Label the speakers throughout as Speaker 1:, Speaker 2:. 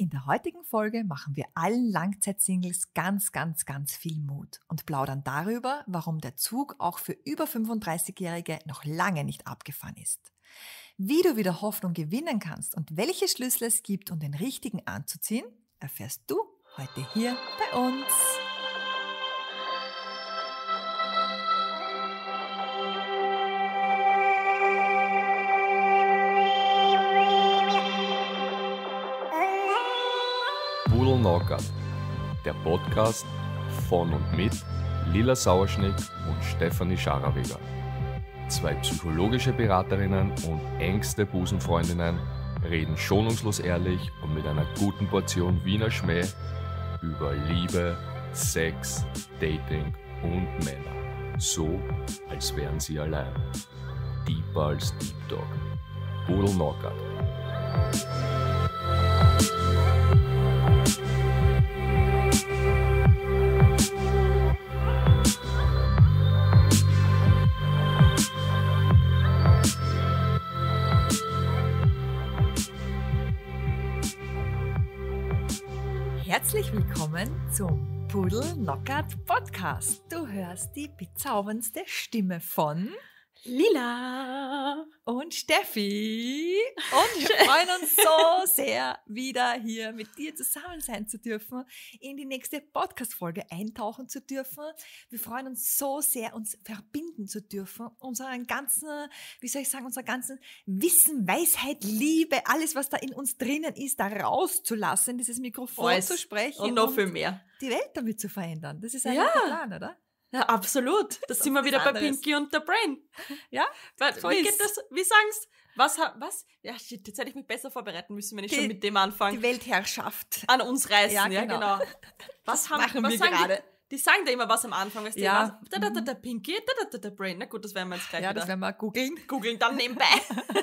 Speaker 1: In der heutigen Folge machen wir allen Langzeitsingles ganz, ganz, ganz viel Mut und plaudern darüber, warum der Zug auch für über 35-Jährige noch lange nicht abgefahren ist. Wie du wieder Hoffnung gewinnen kannst und welche Schlüssel es gibt, um den richtigen anzuziehen, erfährst du heute hier bei uns.
Speaker 2: Schlagart, der Podcast von und mit Lila Sauerschnick und Stefanie Schararweger. Zwei psychologische Beraterinnen und engste Busenfreundinnen reden schonungslos ehrlich und mit einer guten Portion Wiener Schmäh über Liebe, Sex, Dating und Männer. So, als wären sie allein. Deeper als Deep Dog. Budel Knockout.
Speaker 1: zum Pudel Knockout Podcast. Du hörst die bezauberndste Stimme von Lila und Steffi. Und wir freuen uns so sehr, wieder hier mit dir zusammen sein zu dürfen, in die nächste Podcast-Folge eintauchen zu dürfen. Wir freuen uns so sehr, uns verbinden zu dürfen, unseren ganzen, wie soll ich sagen, unser ganzen Wissen, Weisheit, Liebe, alles, was da in uns drinnen ist, da rauszulassen, dieses Mikrofon Weiß. zu sprechen. Und noch und viel mehr. Die Welt damit zu verändern. Das ist ein ja. Plan,
Speaker 2: oder? Ja, absolut. Das, das sind wir wieder anderes. bei Pinky
Speaker 1: und der Brain.
Speaker 2: Ja? wie, geht das, wie sagen's? Was, was? Ja, shit, jetzt hätte ich mich besser vorbereiten müssen, wenn ich die, schon mit dem anfange. Die Weltherrschaft. An uns reißen, ja, genau. Ja, genau. Was haben, machen was wir gerade? Die, die, sagen da immer was am Anfang. Weißt ja. Da, da, da, da, mhm. Pinky, da, da, da, da, Brain. Na gut, das werden wir jetzt gleich Ja, wieder. das werden wir googeln. Googeln dann nebenbei.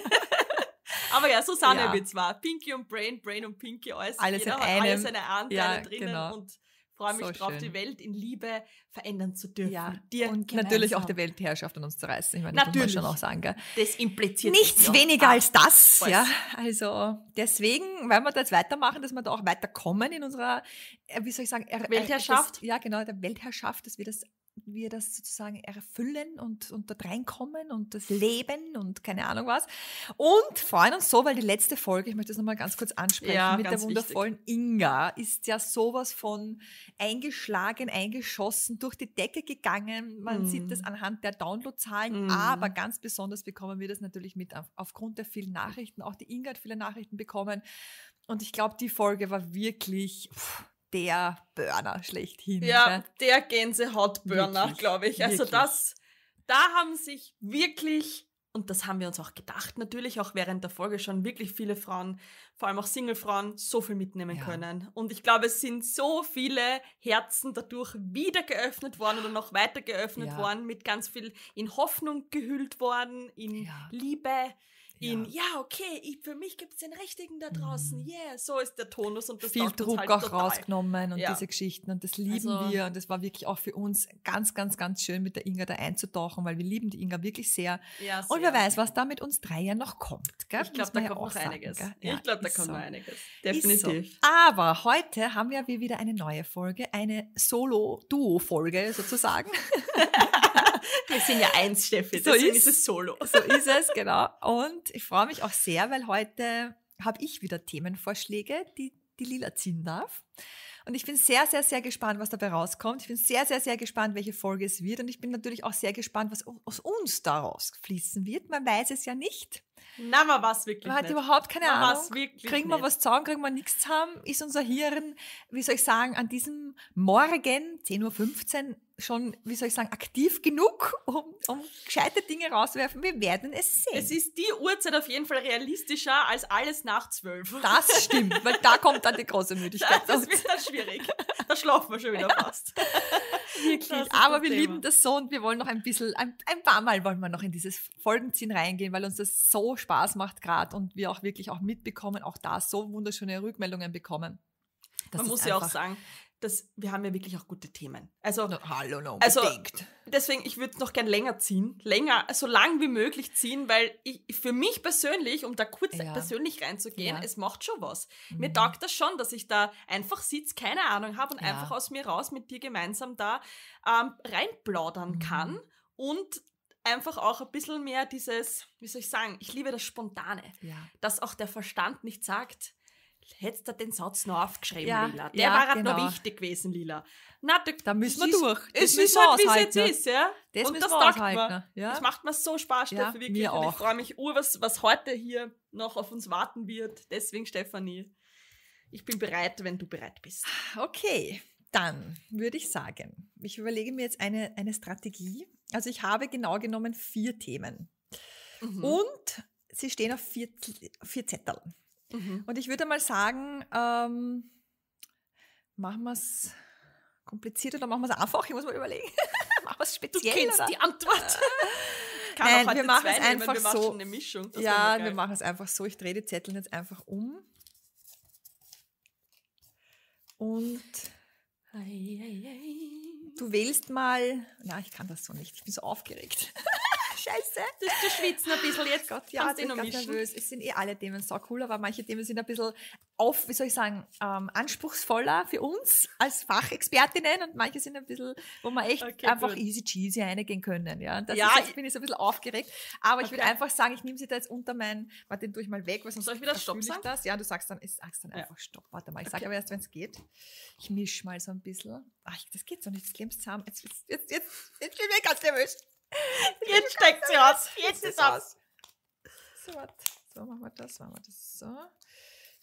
Speaker 2: Aber ja, Susanne Sanewitz ja. war. Pinky und Brain, Brain und Pinky, alles. Alles in einem. Alles eine Anteile ja, drinnen genau. und Freue mich so drauf, schön. die Welt in Liebe
Speaker 1: verändern zu dürfen. Ja, dir und gemeinsam. natürlich auch die Weltherrschaft an uns zu reißen. Ich meine, das natürlich. muss man schon auch sagen. Gell? Das impliziert nichts weniger auch. als das. Voll. Ja, also deswegen, wenn wir da jetzt weitermachen, dass wir da auch weiterkommen in unserer, äh, wie soll ich sagen, Weltherrschaft. Das, ja, genau, der Weltherrschaft, dass wir das wir das sozusagen erfüllen und, und dort reinkommen und das mhm. Leben und keine Ahnung was. Und freuen uns so, weil die letzte Folge, ich möchte das nochmal ganz kurz ansprechen, ja, mit der wundervollen wichtig. Inga ist ja sowas von eingeschlagen, eingeschossen, durch die Decke gegangen. Man mhm. sieht das mhm. anhand der Downloadzahlen, mhm. aber ganz besonders bekommen wir das natürlich mit auf, aufgrund der vielen Nachrichten. Auch die Inga hat viele Nachrichten bekommen. Und ich glaube, die Folge war wirklich. Pff, der Burner schlechthin. Ja, ne? der
Speaker 2: Gänsehaut-Burner, glaube ich. Also wirklich. das, da haben sich wirklich, und das haben wir uns auch gedacht, natürlich auch während der Folge schon wirklich viele Frauen, vor allem auch Single-Frauen, so viel mitnehmen ja. können. Und ich glaube, es sind so viele Herzen dadurch wieder geöffnet worden oder noch weiter geöffnet ja. worden, mit ganz viel in Hoffnung gehüllt worden, in ja. Liebe ihn, ja, ja okay, ich, für mich gibt es den Richtigen da draußen, mhm. yeah, so ist der Tonus und das Viel Druck halt auch total.
Speaker 1: rausgenommen und ja. diese Geschichten und das lieben also, wir und das war wirklich auch für uns ganz, ganz, ganz schön mit der Inga da einzutauchen, weil wir lieben die Inga wirklich sehr. Ja, sehr. Und wer weiß, was da mit uns drei ja noch kommt. Gell? Ich glaube, da kommt noch sagen, einiges. ich glaube, da kommt so. noch
Speaker 2: einiges. Definitiv.
Speaker 1: So. Aber heute haben wir wieder eine neue Folge, eine Solo-Duo-Folge sozusagen. Wir sind ja eins, Steffi. So ist, ist, es
Speaker 2: Solo. So ist es, genau.
Speaker 1: Und ich freue mich auch sehr, weil heute habe ich wieder Themenvorschläge, die die Lila ziehen darf. Und ich bin sehr, sehr, sehr gespannt, was dabei rauskommt. Ich bin sehr, sehr, sehr gespannt, welche Folge es wird. Und ich bin natürlich auch sehr gespannt, was aus uns daraus fließen wird. Man weiß es ja nicht. Na, man weiß wirklich Man hat nicht. überhaupt keine man Ahnung. Kriegen wir was zu sagen, kriegen wir nichts zu haben? Ist unser Hirn, wie soll ich sagen, an diesem Morgen, 10.15 Uhr, schon, wie soll ich sagen, aktiv genug, um, um gescheite Dinge rauswerfen. Wir werden es sehen. Es
Speaker 2: ist die Uhrzeit auf jeden Fall realistischer als alles nach zwölf. Das stimmt,
Speaker 1: weil da kommt dann die große Müdigkeit. Das, das wird dann schwierig. Da
Speaker 2: schlafen wir schon wieder ja. fast.
Speaker 1: Wirklich. Aber wir Thema. lieben das so und wir wollen noch ein bisschen, ein, ein paar Mal wollen wir noch in dieses Folgenziehen reingehen, weil uns das so Spaß macht gerade und wir auch wirklich auch mitbekommen, auch da so wunderschöne Rückmeldungen bekommen. Das Man muss ja auch sagen, dass wir haben ja wirklich auch gute Themen.
Speaker 2: Also, no, hallo, no, also deswegen, ich würde es noch gern länger ziehen. Länger, so lang wie möglich ziehen, weil ich, für mich persönlich, um da kurz ja. persönlich reinzugehen, ja. es macht schon was. Mhm. Mir taugt das schon, dass ich da einfach sitze, keine Ahnung habe und ja. einfach aus mir raus mit dir gemeinsam da ähm, reinplaudern mhm. kann und einfach auch ein bisschen mehr dieses, wie soll ich sagen, ich liebe das Spontane, dass auch der Verstand nicht sagt, hättest du den Satz noch aufgeschrieben, ja, Lila. Der ja, war halt genau. noch wichtig gewesen, Lila. Na, da, da müssen wir durch. Das es ist halt, wie es jetzt ist, ja. Das und das taugt mir. Ja. Das macht mir so Spaß, ja, Steffi, wirklich. und ich freue mich ur, was, was heute hier noch auf uns warten wird. Deswegen, Stefanie, ich
Speaker 1: bin bereit, wenn du bereit bist. Okay, dann würde ich sagen, ich überlege mir jetzt eine, eine Strategie. Also ich habe genau genommen vier Themen. Mhm. Und sie stehen auf vier, vier Zetteln. Mhm. Und ich würde mal sagen, ähm, machen wir es kompliziert oder machen wir es einfach? Ich muss mal überlegen. machen wir es speziell. Du kennst oder? die
Speaker 2: Antwort.
Speaker 1: Nein, wir machen es einfach nehmen. wir so. Machen eine
Speaker 2: Mischung. Das ja, wir
Speaker 1: machen es einfach so. Ich drehe die Zettel jetzt einfach um. Und ei, ei, ei. du wählst mal. Na, ich kann das so nicht. Ich bin so aufgeregt. Scheiße. Das ist der Schwitzen ein bisschen. Jetzt Gott, ja, das du noch mischen. Nervös. Es sind eh alle Themen so cool, aber manche Themen sind ein bisschen auf, wie soll ich sagen, ähm, anspruchsvoller für uns als Fachexpertinnen und manche sind ein bisschen, wo wir echt okay, einfach gut. easy cheesy reingehen können. Ja, und das ja, ist, ich bin jetzt ein bisschen aufgeregt, aber okay. ich würde einfach sagen, ich nehme sie da jetzt unter meinen, warte, den tue ich mal weg, weil sonst soll ich wieder das Stopp sagen? Das? Ja, du sagst dann, ich sag's dann ja. einfach Stopp, warte mal, ich okay. sage aber erst, wenn es geht. Ich mische mal so ein bisschen. Ach, das geht so nicht, das klemmst zusammen. Jetzt, jetzt, jetzt, jetzt, jetzt bin ich ganz nervös. Jetzt steckt sie aus. Jetzt ist aus. So, so, machen wir das, machen wir das so.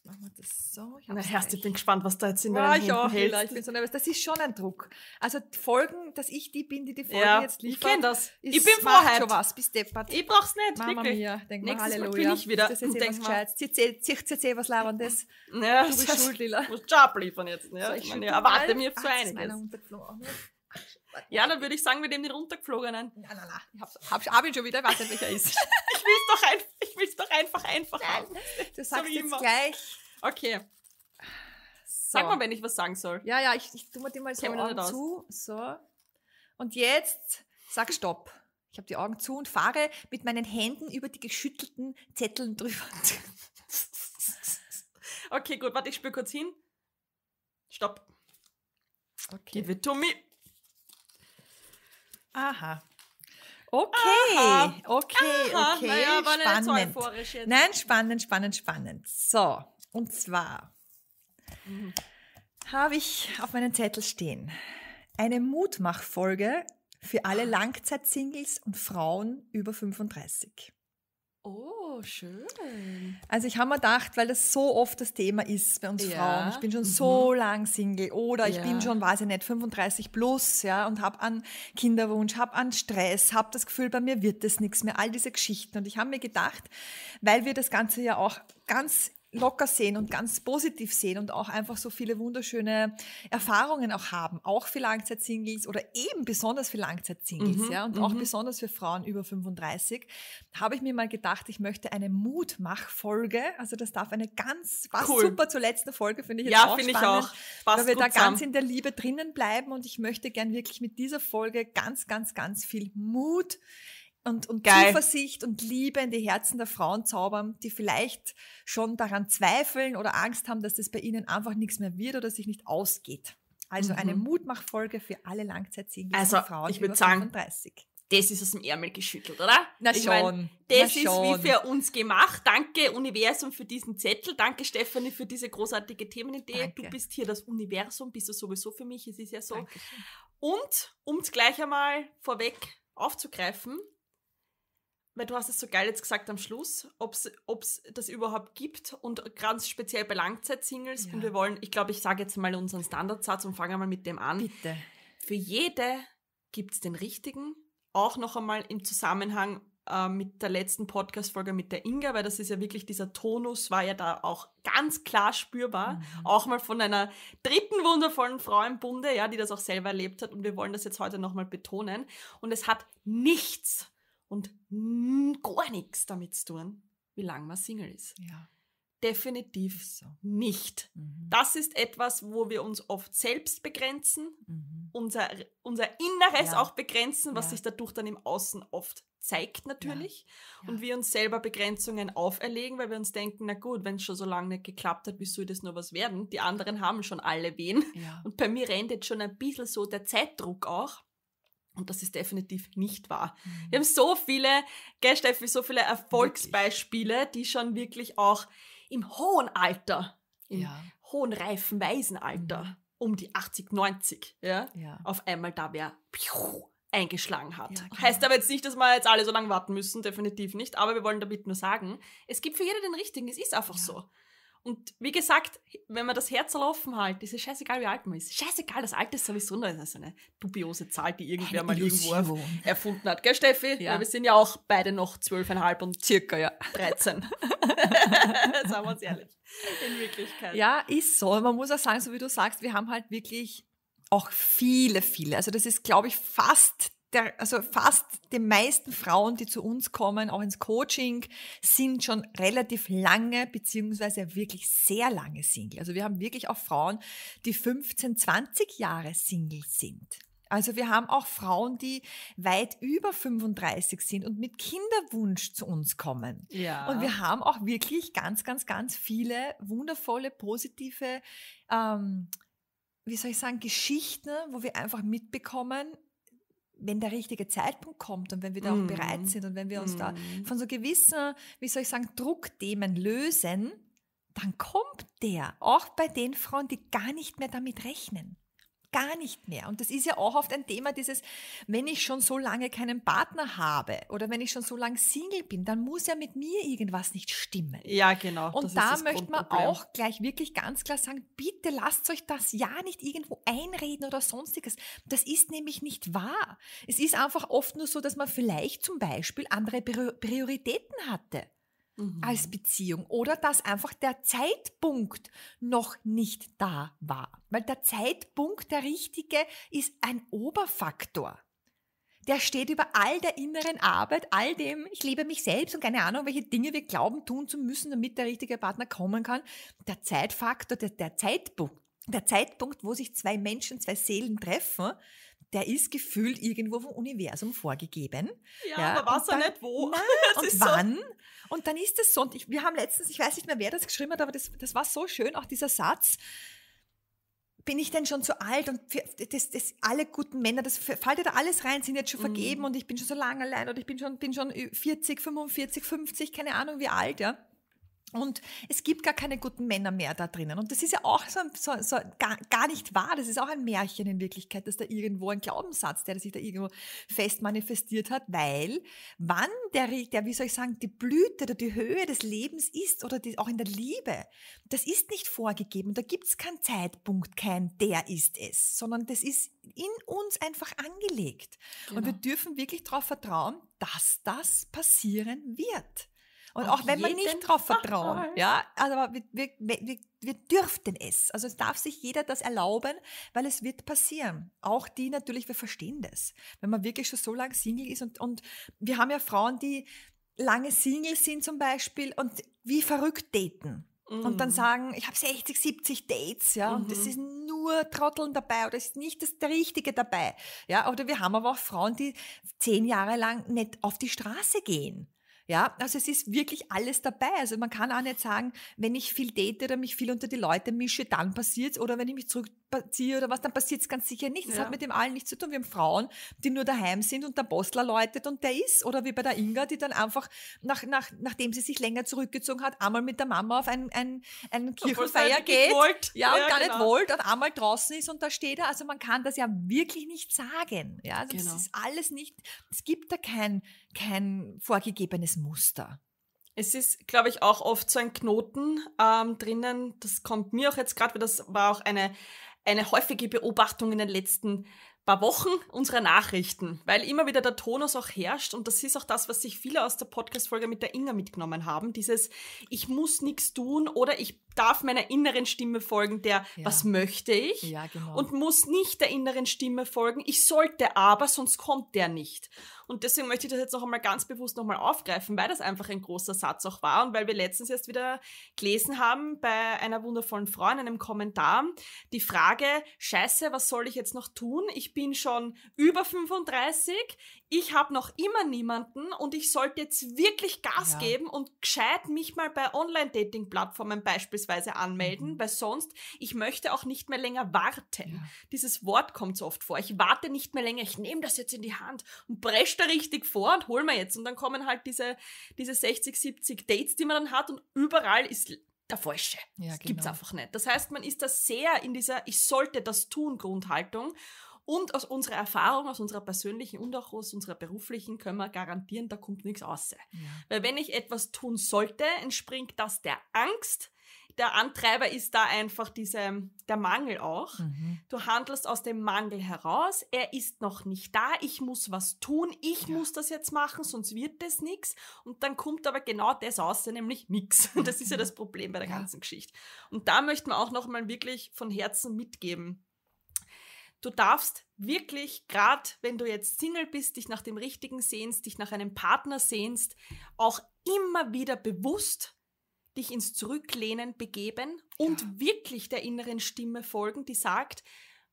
Speaker 1: Machen wir das so. Ich Na, Herr,
Speaker 2: ich bin gespannt, was da jetzt in der oh, ich auch, Ich
Speaker 1: bin so nervös. Das ist schon ein Druck. Also Folgen, dass ich die bin, die die Folgen ja, jetzt liefert. Ich kenne das. Ist, ich bin vorher. schon was, bis deppert. Ich brauch's nicht, Mama wirklich. Mia, denk mal, Nächstes Halleluja. Mal bin ich wieder. Das ist jetzt eh Gescheites. Zieh eh was Labendes. Ja, du bist schuld,
Speaker 2: Lila. Du musst Job liefern jetzt. Ne? So, ich meine, erwarte mir so einiges. Ja, dann würde ich sagen, wir nehmen den runtergeflogenen. Na, na, na. Ich
Speaker 1: hab's, hab, ihn schon wieder, ich weiß nicht, welcher ist.
Speaker 2: ich will's doch, ein, doch einfach, einfach Nein, haben. Du sagst so jetzt immer. gleich. Okay.
Speaker 1: So. Sag mal, wenn ich was sagen soll. Ja, ja, ich, ich tue mir den mal so Augen zu. So. Und jetzt sag Stopp. Ich habe die Augen zu und fahre mit meinen Händen über die geschüttelten Zetteln drüber.
Speaker 2: okay, gut, warte, ich spür kurz hin. Stopp. Okay. Give it to me.
Speaker 1: Aha. Okay, Aha. okay, Aha. okay. Naja, spannend. Nein, spannend, spannend, spannend. So, und zwar mhm. habe ich auf meinem Zettel stehen eine Mutmachfolge für alle ah. Langzeitsingles und Frauen über 35. Oh, schön. Also ich habe mir gedacht, weil das so oft das Thema ist bei uns ja. Frauen. Ich bin schon mhm. so lang Single oder ja. ich bin schon, weiß ich nicht, 35 plus, ja, und habe an Kinderwunsch, habe an Stress, habe das Gefühl, bei mir wird das nichts mehr, all diese Geschichten. Und ich habe mir gedacht, weil wir das Ganze ja auch ganz locker sehen und ganz positiv sehen und auch einfach so viele wunderschöne Erfahrungen auch haben, auch für Langzeitsingles oder eben besonders für Langzeitsingles, mhm, ja, und m mhm. auch besonders für Frauen über 35, habe ich mir mal gedacht, ich möchte eine Mutmach-Folge, also das darf eine ganz, was cool. super zur letzten Folge, finde ich jetzt ja, auch spannend, ich auch. Passt weil wir da ganz zusammen. in der Liebe drinnen bleiben und ich möchte gern wirklich mit dieser Folge ganz, ganz, ganz viel Mut und, und Zuversicht und Liebe in die Herzen der Frauen zaubern, die vielleicht schon daran zweifeln oder Angst haben, dass das bei ihnen einfach nichts mehr wird oder sich nicht ausgeht. Also mhm. eine Mutmachfolge für alle langzeitsingigen also, Frauen ich über sagen, 35.
Speaker 2: Das ist aus dem Ärmel geschüttelt, oder?
Speaker 1: Na ich schon. Mein, das Na ist schon. wie für
Speaker 2: uns gemacht. Danke, Universum, für diesen Zettel. Danke, Stefanie, für diese großartige Themenidee. Danke. Du bist hier das Universum, bist du sowieso für mich. Es ist ja so. Dankeschön. Und um es gleich einmal vorweg aufzugreifen, weil du hast es so geil jetzt gesagt am Schluss, ob es das überhaupt gibt und ganz speziell bei Langzeitsingles. Ja. Und wir wollen, ich glaube, ich sage jetzt mal unseren Standardsatz und fange mal mit dem an. Bitte. Für jede gibt es den richtigen. Auch noch einmal im Zusammenhang äh, mit der letzten Podcast-Folge mit der Inga, weil das ist ja wirklich, dieser Tonus war ja da auch ganz klar spürbar. Mhm. Auch mal von einer dritten wundervollen Frau im Bunde, ja, die das auch selber erlebt hat. Und wir wollen das jetzt heute nochmal betonen. Und es hat nichts und gar nichts damit zu tun, wie lange man Single ist. Ja. Definitiv so. nicht. Mhm. Das ist etwas, wo wir uns oft selbst begrenzen, mhm. unser, unser Inneres ja. auch begrenzen, was ja. sich dadurch dann im Außen oft zeigt natürlich. Ja. Und wir uns selber Begrenzungen auferlegen, weil wir uns denken, na gut, wenn es schon so lange nicht geklappt hat, wieso soll das nur was werden? Die anderen haben schon alle wen. Und bei mir rennt jetzt schon ein bisschen so der Zeitdruck auch und das ist definitiv nicht wahr. Mhm. Wir haben so viele, gell Steffi, so viele Erfolgsbeispiele, die schon wirklich auch im hohen Alter, im ja. hohen, reifen, Waisenalter, mhm. um die 80, 90, ja, ja. auf einmal da wer eingeschlagen hat. Ja, genau. Heißt aber jetzt nicht, dass wir jetzt alle so lange warten müssen, definitiv nicht. Aber wir wollen damit nur sagen, es gibt für jeder den richtigen, es ist einfach so. Und wie gesagt, wenn man das Herz offen hält, ist es scheißegal, wie alt man ist. Scheißegal, das Alte ist sowieso nur also eine dubiose Zahl, die irgendwer eine mal Illusion. irgendwo erfunden hat. Gell, Steffi? ja. wir sind ja auch beide noch zwölfeinhalb und circa
Speaker 1: ja. 13.
Speaker 2: Sagen wir uns ehrlich. In Wirklichkeit. Ja,
Speaker 1: ist so. Man muss auch sagen, so wie du sagst, wir haben halt wirklich auch viele, viele. Also das ist, glaube ich, fast der, also fast die meisten Frauen, die zu uns kommen, auch ins Coaching, sind schon relativ lange beziehungsweise wirklich sehr lange Single. Also wir haben wirklich auch Frauen, die 15, 20 Jahre Single sind. Also wir haben auch Frauen, die weit über 35 sind und mit Kinderwunsch zu uns kommen.
Speaker 2: Ja. Und wir
Speaker 1: haben auch wirklich ganz, ganz, ganz viele wundervolle, positive, ähm, wie soll ich sagen, Geschichten, wo wir einfach mitbekommen, wenn der richtige Zeitpunkt kommt und wenn wir da auch bereit mhm. sind und wenn wir uns da mhm. von so gewissen, wie soll ich sagen, Druckthemen lösen, dann kommt der, auch bei den Frauen, die gar nicht mehr damit rechnen gar nicht mehr. Und das ist ja auch oft ein Thema dieses, wenn ich schon so lange keinen Partner habe oder wenn ich schon so lange Single bin, dann muss ja mit mir irgendwas nicht stimmen. Ja, genau. Und da möchte man auch gleich wirklich ganz klar sagen, bitte lasst euch das ja nicht irgendwo einreden oder sonstiges. Das ist nämlich nicht wahr. Es ist einfach oft nur so, dass man vielleicht zum Beispiel andere Prioritäten hatte mhm. als Beziehung oder dass einfach der Zeitpunkt noch nicht da war. Weil der Zeitpunkt, der richtige, ist ein Oberfaktor der steht über all der inneren Arbeit, all dem, ich liebe mich selbst und keine Ahnung, welche Dinge wir glauben tun zu müssen, damit der richtige Partner kommen kann. Der Zeitfaktor, der, der Zeitpunkt, der Zeitpunkt, wo sich zwei Menschen, zwei Seelen treffen, der ist gefühlt irgendwo vom Universum vorgegeben. Ja, ja aber was dann, nicht wo. Nein, und wann. So. Und dann ist es so. Und ich, wir haben letztens, ich weiß nicht mehr, wer das geschrieben hat, aber das, das war so schön, auch dieser Satz. Bin ich denn schon zu alt und für, das, das, alle guten Männer, das fällt ja da alles rein, sind jetzt schon mhm. vergeben mm. und ich bin schon so lange allein oder ich bin schon, bin schon 40, 45, 50, keine Ahnung wie alt, ja. Und es gibt gar keine guten Männer mehr da drinnen. Und das ist ja auch so, so, so gar, gar, nicht wahr. Das ist auch ein Märchen in Wirklichkeit, dass da irgendwo ein Glaubenssatz, der sich da irgendwo fest manifestiert hat, weil wann der, der wie soll ich sagen, die Blüte oder die Höhe des Lebens ist oder die, auch in der Liebe, das ist nicht vorgegeben. Da gibt es keinen Zeitpunkt, kein der ist es, sondern das ist in uns einfach angelegt. Genau. Und wir genau. dürfen wirklich darauf vertrauen, dass das passieren wird. Und Auf auch wenn man nicht drauf vertraut, ja, also aber wir, wir, wir, wir dürften es. Also es darf sich jeder das erlauben, weil es wird passieren. Auch die natürlich, wir verstehen das. Wenn man wirklich schon so lange Single ist und, und wir haben ja Frauen, die lange Single sind zum Beispiel und wie verrückt daten. Mm. Und dann mm. sagen, ich habe 60, 70 Dates, ja, mm und es mhm. ist nur Trotteln dabei oder es ist nicht das Richtige dabei. Ja, oder wir haben aber auch Frauen, die zehn Jahre lang nicht auf die Straße gehen. Ja, also es ist wirklich alles dabei. Also man kann auch nicht sagen, wenn ich viel date oder mich viel unter die Leute mische, dann passiert es. oder wenn ich mich zurückziehe oder was, dann passiert es ganz sicher nicht. Das ja. hat mit dem allen nichts zu tun. Wir haben Frauen, die nur daheim sind und der Postler läutet und der ist oder wie bei der Inga, die dann einfach nach, nach, nachdem sie sich länger zurückgezogen hat, einmal mit der Mama auf ein, ein, ein Kirchenfeier halt geht. Wollt. Ja, und gar genau. nicht wollt und einmal draußen ist und da steht er. Also man kann das ja wirklich nicht sagen. Ja, also genau. das ist alles nicht, es gibt da kein, kein vorgegebenes dieses Muster?
Speaker 2: Es ist, glaube ich, auch oft so ein Knoten ähm, drinnen. Das kommt mir auch jetzt gerade, weil das war auch eine, eine häufige Beobachtung in den letzten paar Wochen unserer Nachrichten, weil immer wieder der Tonus auch herrscht und das ist auch das, was sich viele aus der Podcast-Folge mit der Inga mitgenommen haben, dieses ich muss nichts tun oder ich darf meiner inneren Stimme folgen, der, ja. was möchte ich? Ja, genau. Und muss nicht der inneren Stimme folgen, ich sollte aber, sonst kommt der nicht. Und deswegen möchte ich das jetzt noch einmal ganz bewusst nochmal aufgreifen, weil das einfach ein großer Satz auch war und weil wir letztens erst wieder gelesen haben bei einer wundervollen Frau in einem Kommentar die Frage, scheiße, was soll ich jetzt noch tun? Ich bin schon über 35, ich habe noch immer niemanden und ich sollte jetzt wirklich Gas ja. geben und gescheit mich mal bei Online-Dating-Plattformen beispielsweise anmelden, mhm. weil sonst, ich möchte auch nicht mehr länger warten. Ja. Dieses Wort kommt so oft vor. Ich warte nicht mehr länger, ich nehme das jetzt in die Hand und breche da richtig vor und hol mir jetzt. Und dann kommen halt diese, diese 60, 70 Dates, die man dann hat und überall ist der Falsche. Ja, das genau. gibt's einfach nicht. Das heißt, man ist da sehr in dieser Ich sollte das tun Grundhaltung. Und aus unserer Erfahrung, aus unserer persönlichen und auch aus unserer beruflichen können wir garantieren, da kommt nichts raus. Ja. Weil wenn ich etwas tun sollte, entspringt das der Angst. Der Antreiber ist da einfach diese, der Mangel auch. Mhm. Du handelst aus dem Mangel heraus. Er ist noch nicht da. Ich muss was tun. Ich ja. muss das jetzt machen, sonst wird das nichts. Und dann kommt aber genau das raus, nämlich nichts. Das ist ja mhm. das Problem bei der ja. ganzen Geschichte. Und da möchten wir auch nochmal wirklich von Herzen mitgeben Du darfst wirklich, gerade wenn du jetzt Single bist, dich nach dem Richtigen sehnst, dich nach einem Partner sehnst, auch immer wieder bewusst dich ins Zurücklehnen begeben und ja. wirklich der inneren Stimme folgen, die sagt,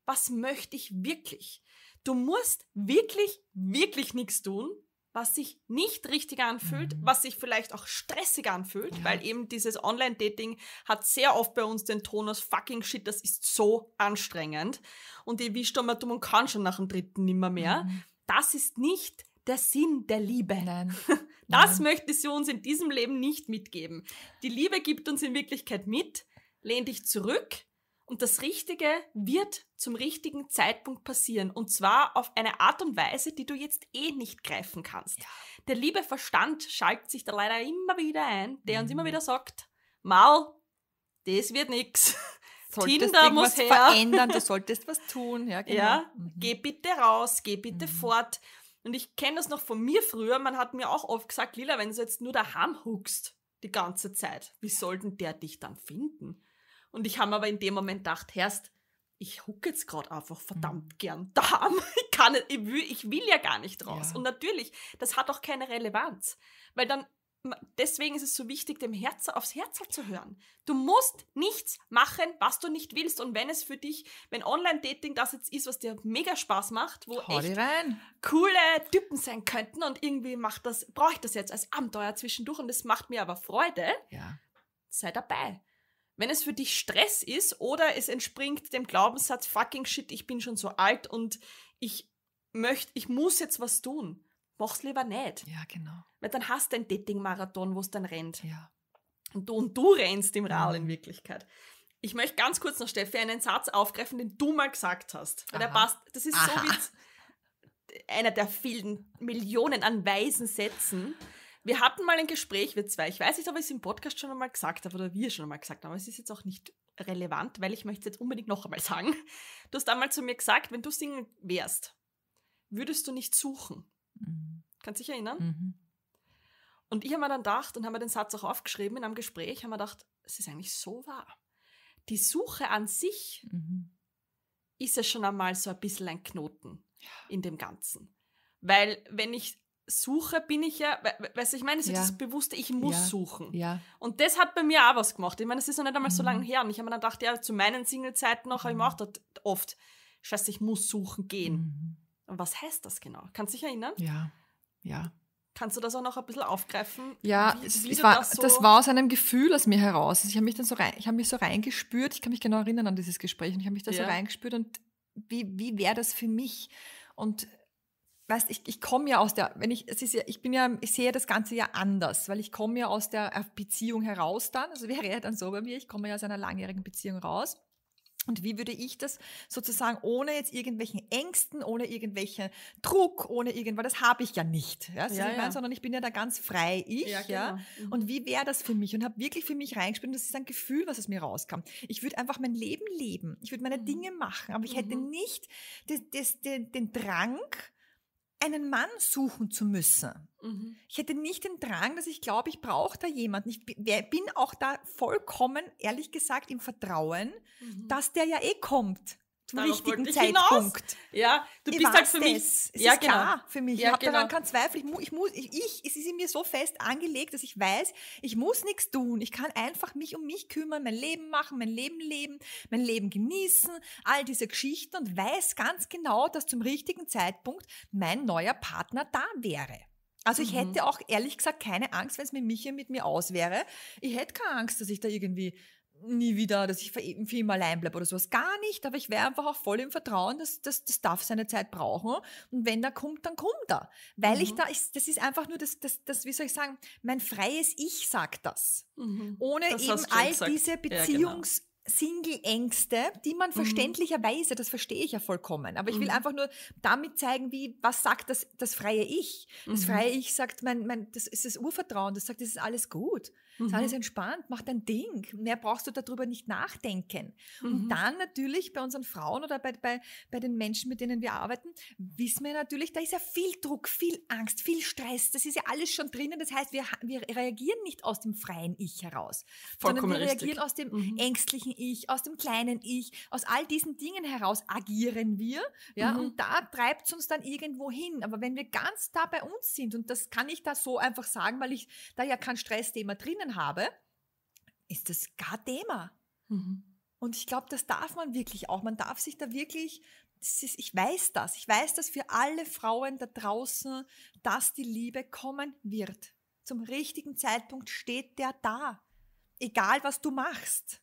Speaker 2: was möchte ich wirklich? Du musst wirklich, wirklich nichts tun, was sich nicht richtig anfühlt, mhm. was sich vielleicht auch stressig anfühlt, ja. weil eben dieses Online-Dating hat sehr oft bei uns den Ton aus fucking shit, das ist so anstrengend und ich wischt mal, dumm und kann schon nach dem dritten nimmer mehr. Mhm. Das ist nicht der Sinn der Liebe. Nein. Das Nein. möchte sie uns in diesem Leben nicht mitgeben. Die Liebe gibt uns in Wirklichkeit mit, lehn dich zurück, und das Richtige wird zum richtigen Zeitpunkt passieren. Und zwar auf eine Art und Weise, die du jetzt eh nicht greifen kannst. Ja. Der liebe Verstand schaltet sich da leider immer wieder ein, der uns immer mhm. wieder sagt, Mal, das wird nix. Solltest Tinder muss her. verändern, du
Speaker 1: solltest was tun. Ja, genau. ja mhm.
Speaker 2: geh bitte raus, geh bitte mhm. fort. Und ich kenne das noch von mir früher, man hat mir auch oft gesagt, Lila, wenn du jetzt nur daheim huckst, die ganze Zeit, wie soll der dich dann finden? Und ich habe aber in dem Moment gedacht, herrst, ich hucke jetzt gerade einfach hm. verdammt gern da. Ich, kann, nicht, ich, will, ich will ja gar nicht raus. Ja. Und natürlich, das hat auch keine Relevanz. Weil dann, deswegen ist es so wichtig, dem Herz aufs Herz halt zu hören. Du musst nichts machen, was du nicht willst. Und wenn es für dich, wenn Online-Dating das jetzt ist, was dir mega Spaß macht, wo Hau echt coole Typen sein könnten und irgendwie macht das, brauche ich das jetzt als Abenteuer zwischendurch und es macht mir aber Freude, ja. sei dabei. Wenn es für dich Stress ist oder es entspringt dem Glaubenssatz, fucking shit, ich bin schon so alt und ich möchte, ich muss jetzt was tun, mach's lieber nicht. Ja, genau. Weil dann hast du einen Dating-Marathon, wo es dann rennt. Ja. Und du, und du rennst im Rahl mhm. in Wirklichkeit. Ich möchte ganz kurz noch, Steffi, einen Satz aufgreifen, den du mal gesagt hast. Weil der passt, das ist Aha. so wie einer der vielen Millionen an weisen Sätzen wir hatten mal ein Gespräch, wir zwei. Ich weiß nicht, ob ich es im Podcast schon einmal gesagt habe oder wir schon einmal gesagt haben, aber es ist jetzt auch nicht relevant, weil ich möchte es jetzt unbedingt noch einmal sagen. Du hast einmal zu mir gesagt, wenn du Single wärst, würdest du nicht suchen. Mhm. Kannst dich erinnern? Mhm. Und ich habe mir dann gedacht und habe mir den Satz auch aufgeschrieben in einem Gespräch, haben wir gedacht, es ist eigentlich so wahr. Die Suche an sich mhm. ist ja schon einmal so ein bisschen ein Knoten ja. in dem Ganzen. Weil wenn ich suche, bin ich ja, weißt du, ich meine, das ja. ist das Bewusste, ich muss ja. suchen. Ja. Und das hat bei mir auch was gemacht. Ich meine, das ist noch nicht einmal mhm. so lange her. Und ich habe mir dann gedacht, ja, zu meinen Single-Zeiten noch, mhm. habe ich mir auch gedacht, oft, scheiße, ich muss suchen gehen. Mhm. Und was heißt das genau? Kannst du dich erinnern? Ja, ja. Kannst du das auch noch ein bisschen aufgreifen? Ja, wie, wie es war, das, so das, war aus
Speaker 1: einem Gefühl aus mir heraus. Also ich habe mich dann so rein, ich habe mich so reingespürt, ich kann mich genau erinnern an dieses Gespräch und ich habe mich da ja. so reingespürt und wie, wie wäre das für mich? Und weißt, ich, ich komme ja aus der, wenn ich, es ist ja, ich bin ja, ich sehe das Ganze ja anders, weil ich komme ja aus der äh, Beziehung heraus dann, also wäre ja dann so bei mir, ich komme ja aus einer langjährigen Beziehung raus. Und wie würde ich das sozusagen ohne jetzt irgendwelchen Ängsten, ohne irgendwelchen Druck, ohne irgendwas, das habe ich ja nicht, ja, ja, ich meine, sondern ich bin ja da ganz frei ich, ja. ja. Genau. Mhm. Und wie wäre das für mich? Und habe wirklich für mich reingespielt, und das ist ein Gefühl, was aus mir rauskam. Ich würde einfach mein Leben leben, ich würde meine mhm. Dinge machen, aber ich hätte mhm. nicht des, des, den, den Drang, einen Mann suchen zu müssen. Mhm. Ich hätte nicht den Drang, dass ich glaube, ich brauche da jemanden. Ich bin auch da vollkommen, ehrlich gesagt, im Vertrauen, mhm. dass der ja eh kommt zum richtigen Zeitpunkt. Ja, du ich bist halt für mich. Es ja, ist genau. klar für mich. Ja, ich habe genau. daran keinen Zweifel. Ich, ich muss, ich, ich, es ist in mir so fest angelegt, dass ich weiß, ich muss nichts tun. Ich kann einfach mich um mich kümmern, mein Leben machen, mein Leben leben, mein Leben genießen, all diese Geschichten und weiß ganz genau, dass zum richtigen Zeitpunkt mein neuer Partner da wäre. Also ich mhm. hätte auch ehrlich gesagt keine Angst, wenn es mit Michi mit mir aus wäre. Ich hätte keine Angst, dass ich da irgendwie nie wieder, dass ich für immer allein bleibe oder sowas. Gar nicht, aber ich wäre einfach auch voll im Vertrauen, dass, dass das darf seine Zeit brauchen. Und wenn er kommt, dann kommt er. Weil mhm. ich da, ich, das ist einfach nur das, das, das, wie soll ich sagen, mein freies Ich sagt das.
Speaker 2: Mhm. Ohne das eben all gesagt. diese Beziehungs- ja, genau.
Speaker 1: Single-Ängste, die man mhm. verständlicherweise, das verstehe ich ja vollkommen, aber ich will mhm. einfach nur damit zeigen, wie, was sagt das, das freie Ich? Das mhm. freie Ich sagt, mein, mein, das ist das Urvertrauen, das sagt, es ist alles gut. Mhm. Ist alles mhm. entspannt, mach dein Ding. Mehr brauchst du darüber nicht nachdenken. Mhm. Und dann natürlich bei unseren Frauen oder bei, bei, bei den Menschen, mit denen wir arbeiten, wissen wir natürlich, da ist ja viel Druck, viel Angst, viel Stress. Das ist ja alles schon drinnen. Das heißt, wir, wir reagieren nicht aus dem freien Ich heraus, Vollkommen sondern wir reagieren aus dem mhm. ängstlichen Ich, aus dem kleinen Ich, aus all diesen Dingen heraus agieren wir. Ja, mhm. und da treibt es uns dann irgendwo hin. Aber wenn wir ganz da bei uns sind, und das kann ich da so einfach sagen, weil ich da ja kein Stressthema drinnen bekommen habe, ist das gar Thema. Mhm. Und ich glaube, das darf man wirklich auch. Man darf sich da wirklich, ist, ich weiß das, ich weiß das für alle Frauen da draußen, dass die Liebe kommen wird. Zum richtigen Zeitpunkt steht der da. Egal, was du machst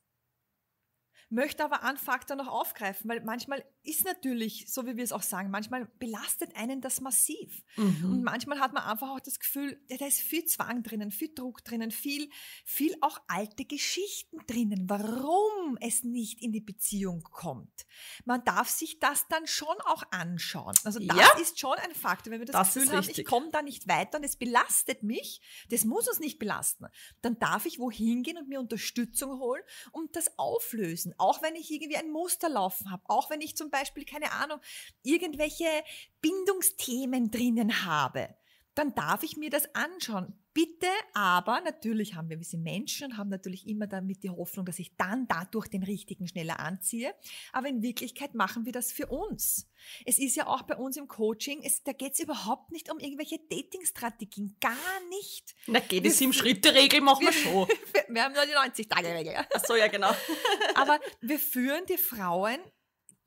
Speaker 1: möchte aber einen Faktor noch aufgreifen, weil manchmal ist natürlich, so wie wir es auch sagen, manchmal belastet einen das massiv. Mhm. Und manchmal hat man einfach auch das Gefühl, da ist viel Zwang drinnen, viel Druck drinnen, viel, viel auch alte Geschichten drinnen, warum es nicht in die Beziehung kommt. Man darf sich das dann schon auch anschauen. Also das ja. ist schon ein Faktor. Wenn wir das, das Gefühl haben, ich komme da nicht weiter und es belastet mich, das muss uns nicht belasten, dann darf ich wohin gehen und mir Unterstützung holen und das auflösen auch wenn ich irgendwie ein Muster laufen habe, auch wenn ich zum Beispiel, keine Ahnung, irgendwelche Bindungsthemen drinnen habe dann darf ich mir das anschauen. Bitte, aber natürlich haben wir, wir sind Menschen und haben natürlich immer damit die Hoffnung, dass ich dann dadurch den richtigen schneller anziehe. Aber in Wirklichkeit machen wir das für uns. Es ist ja auch bei uns im Coaching, es, da es überhaupt nicht um irgendwelche Dating-Strategien. Gar nicht. Na, geht wir, es im Schritt der Regel, machen wir, wir schon. wir haben nur die 90-Tage-Regel. Ach so, ja, genau. aber wir führen die Frauen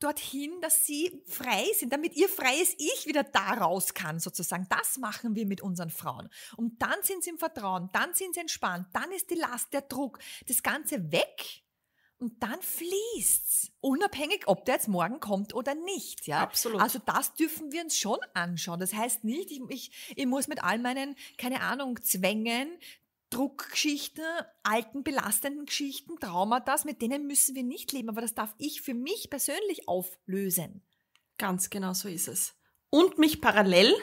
Speaker 1: dorthin, dass sie frei sind, damit ihr freies Ich wieder da raus kann, sozusagen. Das machen wir mit unseren Frauen. Und dann sind sie im Vertrauen, dann sind sie entspannt, dann ist die Last, der Druck, das Ganze weg. Und dann fließt's. Unabhängig, ob der jetzt morgen kommt oder nicht, ja. Absolut. Also das dürfen wir uns schon anschauen. Das heißt nicht, ich, ich, ich muss mit all meinen, keine Ahnung, Zwängen, Druckgeschichten, alten belastenden Geschichten, Traumata, mit denen müssen wir nicht leben, aber das darf ich für mich persönlich auflösen. Ganz genau so ist es. Und mich parallel,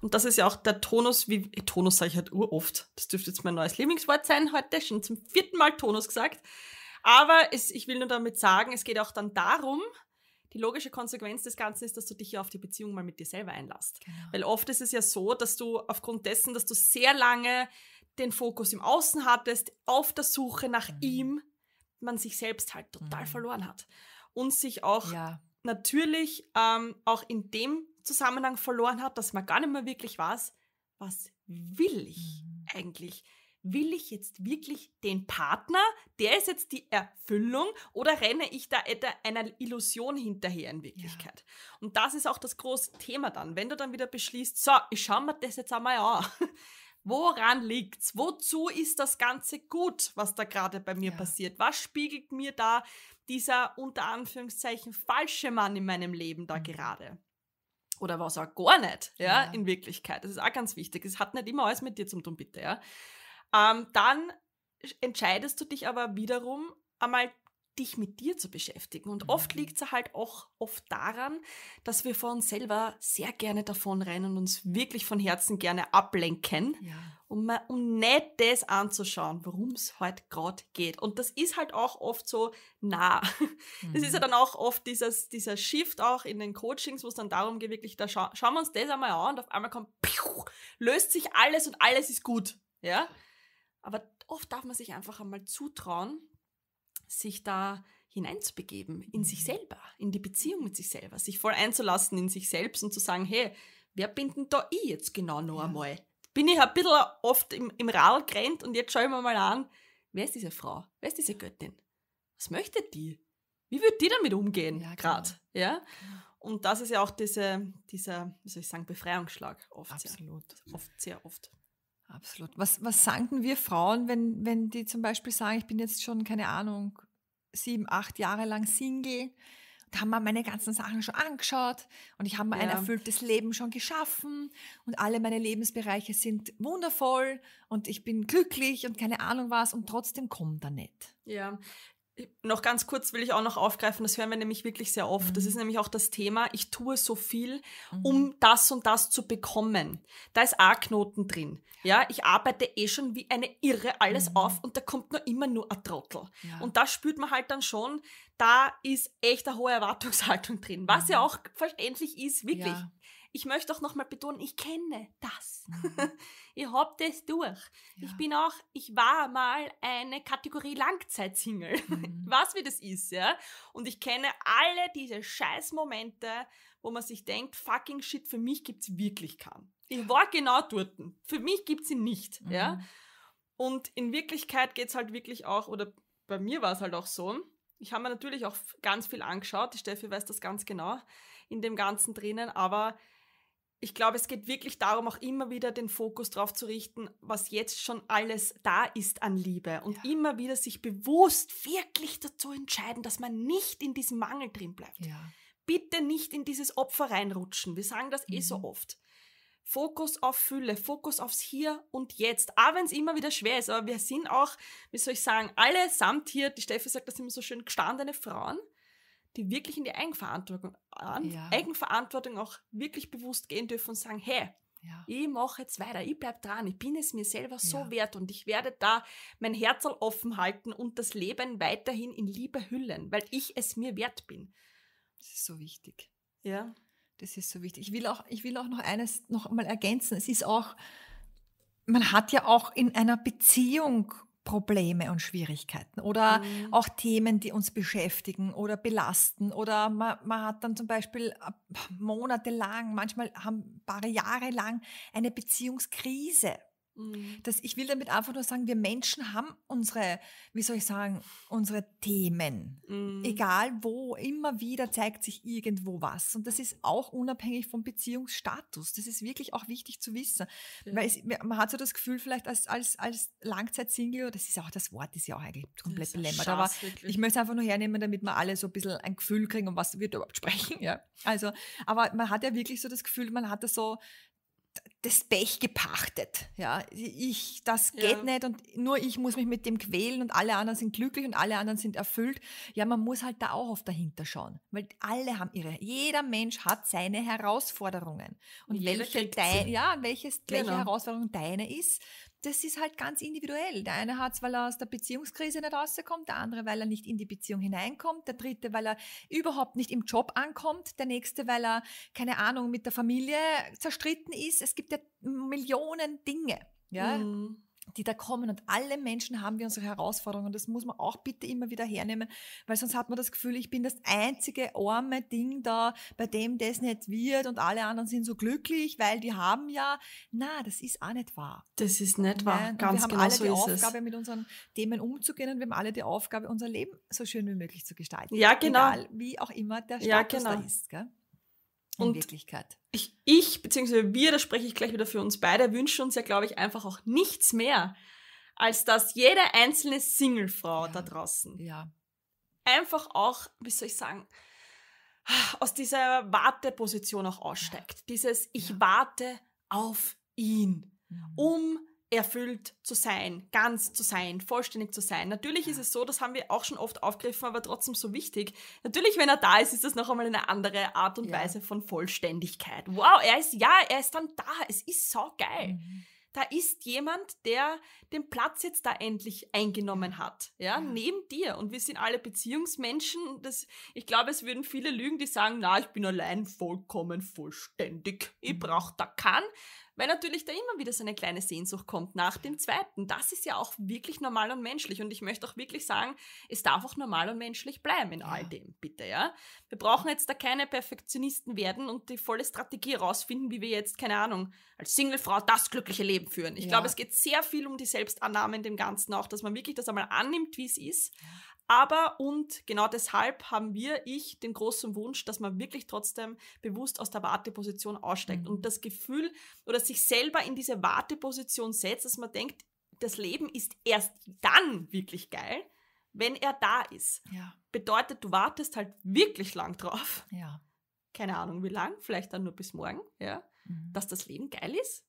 Speaker 2: und das ist ja auch der Tonus, wie Tonus sage ich halt uroft. Das dürfte jetzt mein neues Lieblingswort sein heute, schon zum vierten Mal Tonus gesagt. Aber es, ich will nur damit sagen, es geht auch dann darum, die logische Konsequenz des Ganzen ist, dass du dich ja auf die Beziehung mal mit dir selber einlässt. Genau. Weil oft ist es ja so, dass du aufgrund dessen, dass du sehr lange den Fokus im Außen hattest, auf der Suche nach mhm. ihm, man sich selbst halt total mhm. verloren hat. Und sich auch ja. natürlich ähm, auch in dem Zusammenhang verloren hat, dass man gar nicht mehr wirklich weiß, was will ich mhm. eigentlich? Will ich jetzt wirklich den Partner? Der ist jetzt die Erfüllung oder renne ich da e-, einer Illusion hinterher in Wirklichkeit? Ja. Und das ist auch das große Thema dann, wenn du dann wieder beschließt, so, ich schaue mir das jetzt einmal an Woran liegt's? Wozu ist das Ganze gut, was da gerade bei mir ja. passiert? Was spiegelt mir da dieser unter Anführungszeichen falsche Mann in meinem Leben da mhm. gerade? Oder was auch gar nicht, ja, ja, in Wirklichkeit. Das ist auch ganz wichtig. Es hat nicht immer alles mit dir zum tun, bitte, ja. Ähm, dann entscheidest du dich aber wiederum einmal dich mit dir zu beschäftigen. Und mhm. oft liegt es halt auch oft daran, dass wir von selber sehr gerne davon rennen und uns wirklich von Herzen gerne ablenken, ja. um, um nicht das anzuschauen, worum es heute halt gerade geht. Und das ist halt auch oft so nah. Mhm. Das ist ja mhm. dann auch oft dieses, dieser Shift auch in den Coachings, wo es dann darum geht, wirklich, da scha schauen wir uns das einmal an und auf einmal kommt, piu, löst sich alles und alles ist gut. Ja? Aber oft darf man sich einfach einmal zutrauen, sich da hineinzubegeben, in sich mhm. selber, in die Beziehung mit sich selber, sich voll einzulassen in sich selbst und zu sagen, hey, wer bin denn da ich jetzt genau noch ja. einmal? Bin ich ein bisschen oft im, im Rall gerannt und jetzt schauen wir mal an, wer ist diese Frau? Wer ist diese Göttin? Was möchte die? Wie wird die damit umgehen, ja, gerade? Genau. Ja? Und das ist ja auch diese, dieser, wie soll ich sagen, Befreiungsschlag oft. Absolut. Sehr, oft, sehr oft.
Speaker 1: Absolut. Was, was sagen wir Frauen, wenn, wenn die zum Beispiel sagen, ich bin jetzt schon, keine Ahnung, sieben, acht Jahre lang Single und haben mir meine ganzen Sachen schon angeschaut und ich habe mir ja. ein erfülltes Leben schon geschaffen und alle meine Lebensbereiche sind wundervoll und ich bin glücklich und keine Ahnung was und trotzdem kommt er nicht. Ja,
Speaker 2: noch ganz kurz will ich auch noch aufgreifen, das hören wir nämlich wirklich sehr oft. Mhm. Das ist nämlich auch das Thema, ich tue so viel, mhm. um mhm. das und das zu bekommen. Da ist A-Knoten drin. Ja, ich arbeite eh schon wie eine Irre alles mhm. auf und da kommt nur immer nur ein Trottel. Ja. Und da spürt man halt dann schon, da ist echt eine hohe Erwartungshaltung drin, was mhm. ja auch verständlich ist, wirklich. Ja ich möchte auch nochmal betonen, ich kenne das. Mhm. Ihr habt es durch. Ja. Ich bin auch, ich war mal eine Kategorie Langzeitsingle. Mhm. Was wie das ist, ja. Und ich kenne alle diese Scheißmomente, wo man sich denkt, fucking shit, für mich gibt es wirklich keinen. Ich war genau dort. Für mich gibt es ihn nicht, mhm. ja. Und in Wirklichkeit geht es halt wirklich auch, oder bei mir war es halt auch so, ich habe mir natürlich auch ganz viel angeschaut, die Steffi weiß das ganz genau, in dem Ganzen drinnen, aber ich glaube, es geht wirklich darum, auch immer wieder den Fokus darauf zu richten, was jetzt schon alles da ist an Liebe. Und ja. immer wieder sich bewusst wirklich dazu entscheiden, dass man nicht in diesem Mangel drin bleibt. Ja. Bitte nicht in dieses Opfer reinrutschen. Wir sagen das mhm. eh so mhm. oft. Fokus auf Fülle, Fokus aufs Hier und Jetzt. Auch wenn es immer wieder schwer ist, aber wir sind auch, wie soll ich sagen, alle samt hier, die Steffi sagt das immer so schön, gestandene Frauen die wirklich in die Eigenverantwortung, ja. Eigenverantwortung auch wirklich bewusst gehen dürfen und sagen, hey, ja. ich mache jetzt weiter, ich bleibe dran, ich bin es mir selber so ja. wert und ich werde da mein Herz offen halten und das Leben weiterhin in Liebe hüllen, weil ich es mir wert
Speaker 1: bin. Das ist so wichtig. Ja. Das ist so wichtig. Ich will auch, ich will auch noch eines noch mal ergänzen. Es ist auch, man hat ja auch in einer Beziehung Probleme und Schwierigkeiten oder mhm. auch Themen, die uns beschäftigen oder belasten oder man, man hat dann zum Beispiel äh, monatelang, manchmal haben paar Jahre lang eine Beziehungskrise, Mhm. Das, ich will damit einfach nur sagen, wir Menschen haben unsere, wie soll ich sagen, unsere Themen. Mm. Egal wo, immer wieder zeigt sich irgendwo was. Und das ist auch unabhängig vom Beziehungsstatus. Das ist wirklich auch wichtig zu wissen. Ja. Weil es, man hat so das Gefühl, vielleicht als, als, als Langzeitsingle, das ist auch, das Wort ist ja auch eigentlich komplett belämmert. Aber wirklich. ich möchte es einfach nur hernehmen, damit wir alle so ein bisschen ein Gefühl kriegen, um was wir überhaupt sprechen. Ja. Also, aber man hat ja wirklich so das Gefühl, man hat da so, das Pech gepachtet. Ja, ich, das geht ja. nicht und nur ich muss mich mit dem quälen und alle anderen sind glücklich und alle anderen sind erfüllt. Ja, man muss halt da auch oft dahinter schauen, weil alle haben ihre, jeder Mensch hat seine Herausforderungen und welche, dein, ja, welches, genau. welche Herausforderung deine ist, das ist halt ganz individuell. Der eine hat es, weil er aus der Beziehungskrise nicht rauskommt, der andere, weil er nicht in die Beziehung hineinkommt, der dritte, weil er überhaupt nicht im Job ankommt, der nächste, weil er, keine Ahnung, mit der Familie zerstritten ist. Es gibt ja Millionen Dinge. Ja? Mhm die da kommen. Und alle Menschen haben wir unsere Herausforderungen. das muss man auch bitte immer wieder hernehmen, weil sonst hat man das Gefühl, ich bin das einzige arme Ding da, bei dem das nicht wird und alle anderen sind so glücklich, weil die haben ja. Na, das ist auch nicht wahr. Das ist nicht wahr. Nein, Ganz wir haben genau alle die Aufgabe, mit unseren Themen umzugehen und wir haben alle die Aufgabe, unser Leben so schön wie möglich zu gestalten. Ja, genau. Egal, wie auch immer der Status ja, genau. da ist. Gell? in und Wirklichkeit.
Speaker 2: Ich, ich bzw. wir, da spreche ich gleich wieder für uns beide, wünschen uns ja, glaube ich, einfach auch nichts mehr, als dass jede einzelne Singlefrau ja. da draußen ja. einfach auch, wie soll ich sagen, aus dieser Warteposition auch aussteigt. Ja. Dieses Ich warte auf ihn, mhm. um erfüllt zu sein, ganz zu sein, vollständig zu sein. Natürlich ist es so, das haben wir auch schon oft aufgegriffen, aber trotzdem so wichtig. Natürlich, wenn er da ist, ist das noch einmal eine andere Art und ja. Weise von Vollständigkeit. Wow, er ist ja, er ist dann da. Es ist so geil. Mhm. Da ist jemand, der den Platz jetzt da endlich eingenommen hat, ja, mhm. neben dir. Und wir sind alle Beziehungsmenschen. Das, ich glaube, es würden viele lügen, die sagen, na, ich bin allein vollkommen vollständig. Ich mhm. brauche da keinen weil natürlich da immer wieder so eine kleine Sehnsucht kommt nach dem zweiten. Das ist ja auch wirklich normal und menschlich. Und ich möchte auch wirklich sagen, es darf auch normal und menschlich bleiben in ja. all dem, bitte, ja. Wir brauchen jetzt da keine Perfektionisten werden und die volle Strategie herausfinden, wie wir jetzt, keine Ahnung, als Singlefrau das glückliche Leben führen. Ich ja. glaube, es geht sehr viel um die Selbstannahme in dem Ganzen auch, dass man wirklich das einmal annimmt, wie es ist, aber und genau deshalb haben wir, ich, den großen Wunsch, dass man wirklich trotzdem bewusst aus der Warteposition aussteigt mhm. und das Gefühl oder sich selber in diese Warteposition setzt, dass man denkt, das Leben ist erst dann wirklich geil, wenn er da ist. Ja. Bedeutet, du wartest halt wirklich lang drauf. Ja. Keine Ahnung, wie lang, vielleicht dann nur bis morgen, ja, mhm. dass das Leben geil ist.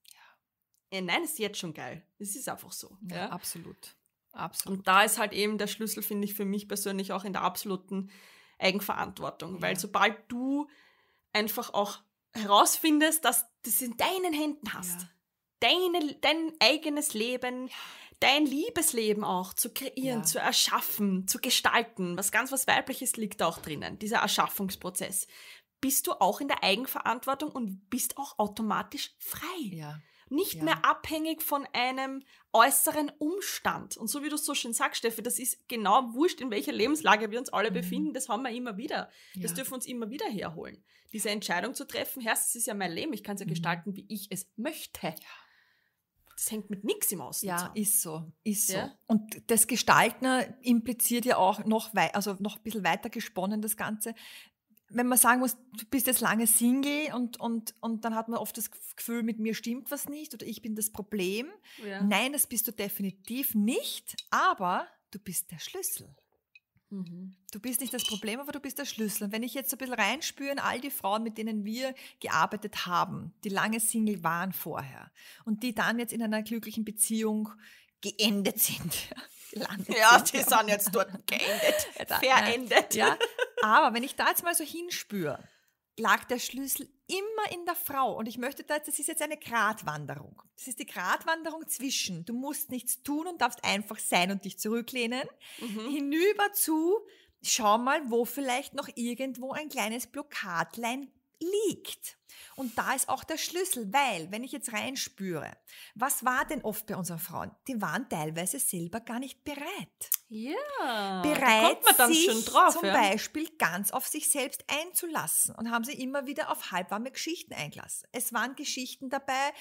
Speaker 2: Ja. Nein, ist jetzt schon geil. Es ist einfach so. Ja, absolut. Absolut. Und da ist halt eben der Schlüssel, finde ich, für mich persönlich auch in der absoluten Eigenverantwortung. Ja. Weil sobald du einfach auch herausfindest, dass du es in deinen Händen hast, ja. Deine, dein eigenes Leben, dein Liebesleben auch zu kreieren, ja. zu erschaffen, zu gestalten, was ganz was Weibliches liegt auch drinnen, dieser Erschaffungsprozess, bist du auch in der Eigenverantwortung und bist auch automatisch frei. Ja nicht ja. mehr abhängig von einem äußeren Umstand. Und so wie du es so schön sagst, Steffi, das ist genau wurscht, in welcher Lebenslage wir uns alle mhm. befinden. Das haben wir immer wieder. Ja. Das dürfen wir uns immer wieder herholen. Diese Entscheidung zu treffen, Herr, es ist ja mein Leben, ich kann es ja mhm. gestalten, wie ich
Speaker 1: es möchte. Ja. Das hängt mit nichts im Außen. Ja, ist so, ist so. Und das Gestalten impliziert ja auch noch, also noch ein bisschen weiter gesponnen das Ganze wenn man sagen muss, du bist jetzt lange Single und, und, und dann hat man oft das Gefühl, mit mir stimmt was nicht oder ich bin das Problem. Ja. Nein, das bist du definitiv nicht, aber du bist der Schlüssel. Mhm. Du bist nicht das Problem, aber du bist der Schlüssel. Und wenn ich jetzt so ein bisschen reinspüre in all die Frauen, mit denen wir gearbeitet haben, die lange Single waren vorher und die dann jetzt in einer glücklichen Beziehung geendet sind. gelandet ja, sind. Ja, die sind
Speaker 2: jetzt dort geendet, verendet. Ja,
Speaker 1: aber wenn ich da jetzt mal so hinspüre, lag der Schlüssel immer in der Frau. Und ich möchte da jetzt, das ist jetzt eine Gratwanderung. Das ist die Gratwanderung zwischen, du musst nichts tun und darfst einfach sein und dich zurücklehnen, mhm. hinüber zu, schau mal, wo vielleicht noch irgendwo ein kleines Blockadlein liegt. Und da ist auch der Schlüssel, weil, wenn ich jetzt reinspüre, was war denn oft bei unseren Frauen? Die waren teilweise selber gar nicht bereit. Ja. Bereit, sich drauf, zum ja. Beispiel ganz auf sich selbst einzulassen und haben sie immer wieder auf halbwarme Geschichten eingelassen. Es waren Geschichten dabei,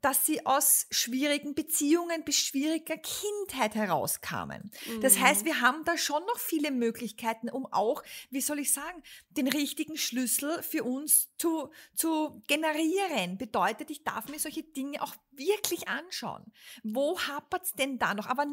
Speaker 1: dass sie aus schwierigen Beziehungen bis schwieriger Kindheit herauskamen. Mhm. Das heißt, wir haben da schon noch viele Möglichkeiten, um auch, wie soll ich sagen, den richtigen Schlüssel für uns zu zu, zu generieren. Bedeutet, ich darf mir solche Dinge auch wirklich anschauen. Wo hapert es denn da noch? Aber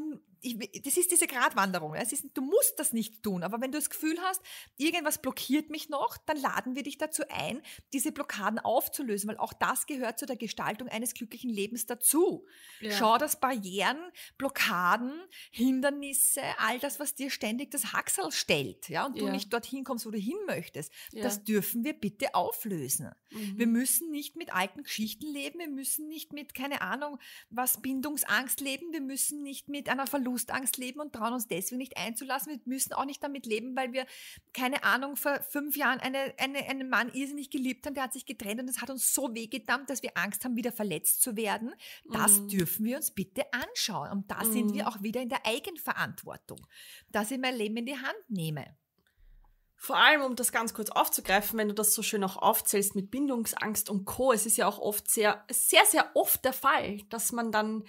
Speaker 1: ich, das ist diese Gratwanderung. Es ist, du musst das nicht tun. Aber wenn du das Gefühl hast, irgendwas blockiert mich noch, dann laden wir dich dazu ein, diese Blockaden aufzulösen, weil auch das gehört zu der Gestaltung eines glücklichen Lebens dazu. Ja. Schau, dass Barrieren, Blockaden, Hindernisse, all das, was dir ständig das Hacksel stellt, ja, und du ja. nicht dorthin kommst, wo du hin möchtest, ja. das dürfen wir bitte auflösen. Mhm. Wir müssen nicht mit alten Geschichten leben. Wir müssen nicht mit kein keine Ahnung, was Bindungsangst leben. Wir müssen nicht mit einer Verlustangst leben und trauen uns deswegen nicht einzulassen. Wir müssen auch nicht damit leben, weil wir, keine Ahnung, vor fünf Jahren eine, eine, einen Mann irrsinnig geliebt haben, der hat sich getrennt und das hat uns so wehgetan, dass wir Angst haben, wieder verletzt zu werden. Das mhm. dürfen wir uns bitte anschauen. Und da mhm. sind wir mhm. auch wieder in der Eigenverantwortung, dass ich mein Leben in die Hand nehme. Vor allem, um das ganz
Speaker 2: kurz aufzugreifen, wenn du das so schön auch aufzählst mit Bindungsangst und Co. Es ist ja auch oft sehr, sehr, sehr oft der Fall, dass man dann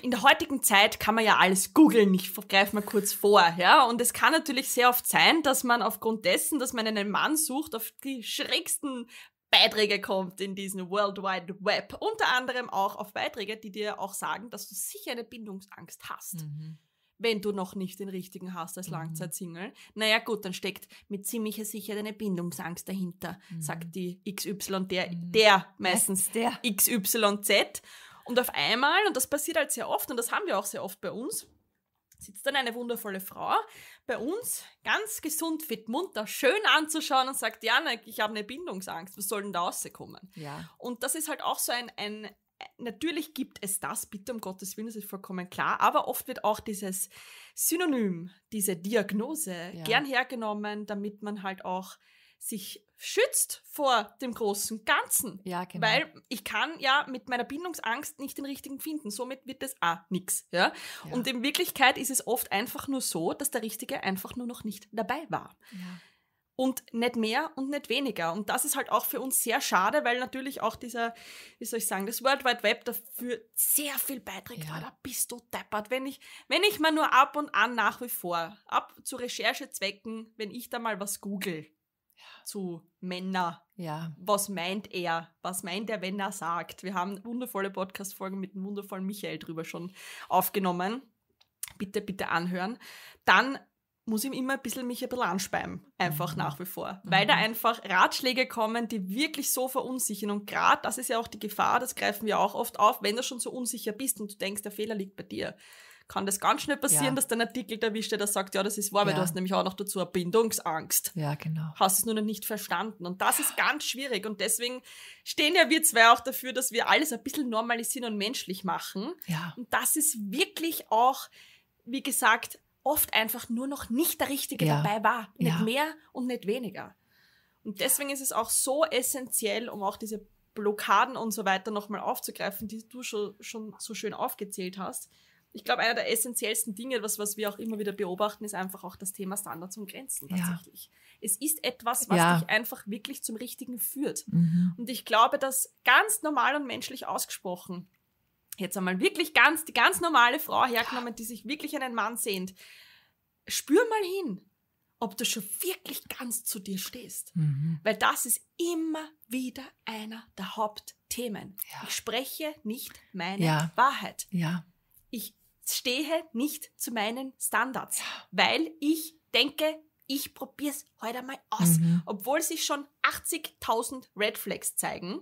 Speaker 2: in der heutigen Zeit kann man ja alles googeln, ich greife mal kurz vor, ja. Und es kann natürlich sehr oft sein, dass man aufgrund dessen, dass man einen Mann sucht, auf die schrägsten Beiträge kommt in diesem World Wide Web. Unter anderem auch auf Beiträge, die dir auch sagen, dass du sicher eine Bindungsangst hast. Mhm wenn du noch nicht den richtigen hast als mhm. Langzeitsingle. Naja gut, dann steckt mit ziemlicher Sicherheit eine Bindungsangst dahinter, mhm. sagt die XY, der, mhm. der meistens, der XYZ. Und auf einmal, und das passiert halt sehr oft, und das haben wir auch sehr oft bei uns, sitzt dann eine wundervolle Frau bei uns, ganz gesund, fit, munter, schön anzuschauen und sagt, ja, ich habe eine Bindungsangst, was soll denn da rauskommen? Ja. Und das ist halt auch so ein, ein, natürlich gibt es das, bitte um Gottes Willen, das ist vollkommen klar, aber oft wird auch dieses Synonym, diese Diagnose ja. gern hergenommen, damit man halt auch sich schützt vor dem großen Ganzen. Ja, genau. Weil ich kann ja mit meiner Bindungsangst nicht den richtigen finden. Somit wird das auch nichts. Ja? ja? Und in Wirklichkeit ist es oft einfach nur so, dass der Richtige einfach nur noch nicht dabei war. Ja und nicht mehr und nicht weniger. Und das ist halt auch für uns sehr schade, weil natürlich auch dieser, wie soll ich sagen, das World Wide Web dafür sehr viel beiträgt. Ja. Ah, da bist du deppert. Wenn ich, wenn ich mal nur ab und an nach wie vor, ab zu Recherchezwecken, wenn ich da mal was google ja. zu Männer. Ja. Was meint er? Was meint er, wenn er sagt? Wir haben wundervolle Podcast-Folgen mit dem wundervollen Michael drüber schon aufgenommen. Bitte, bitte anhören. Dann muss ihm immer ein bisschen mich ein bisschen anspeimen. Einfach mhm. nach wie vor. Mhm. Weil da einfach Ratschläge kommen, die wirklich so verunsichern. Und gerade das ist ja auch die Gefahr, das greifen wir auch oft auf, wenn du schon so unsicher bist und du denkst, der Fehler liegt bei dir. Kann das ganz schnell passieren, ja. dass dein Artikel erwischt, der sagt, ja, das ist wahr, weil du hast nämlich auch noch dazu eine Bindungsangst. Ja, genau. Hast es nur noch nicht verstanden. Und das ist ganz schwierig. Und deswegen stehen ja wir zwei auch dafür, dass wir alles ein bisschen normalisieren und menschlich machen. Ja. Und das ist wirklich auch, wie gesagt, oft einfach nur noch nicht der Richtige ja. dabei war. Nicht ja. mehr und nicht weniger. Und deswegen ist es auch so essentiell, um auch diese Blockaden und so weiter nochmal aufzugreifen, die du schon, schon so schön aufgezählt hast. Ich glaube, einer der essentiellsten Dinge, was, was wir auch immer wieder beobachten, ist einfach auch das Thema Standards und Grenzen tatsächlich. Ja. Es ist etwas, was ja. dich einfach wirklich zum Richtigen führt. Mhm. Und ich glaube, dass ganz normal und menschlich ausgesprochen jetzt einmal wirklich ganz, die ganz normale Frau hergenommen, die sich wirklich einen Mann sehnt, spür mal hin, ob du schon wirklich ganz zu dir stehst. Mhm. Weil das ist immer wieder einer der Hauptthemen. Ja. Ich spreche nicht meine ja. Wahrheit. Ja. Ich stehe nicht zu meinen Standards, weil ich denke, ich probiere es heute mal aus. Mhm. Obwohl sich schon 80.000 Red Flags zeigen,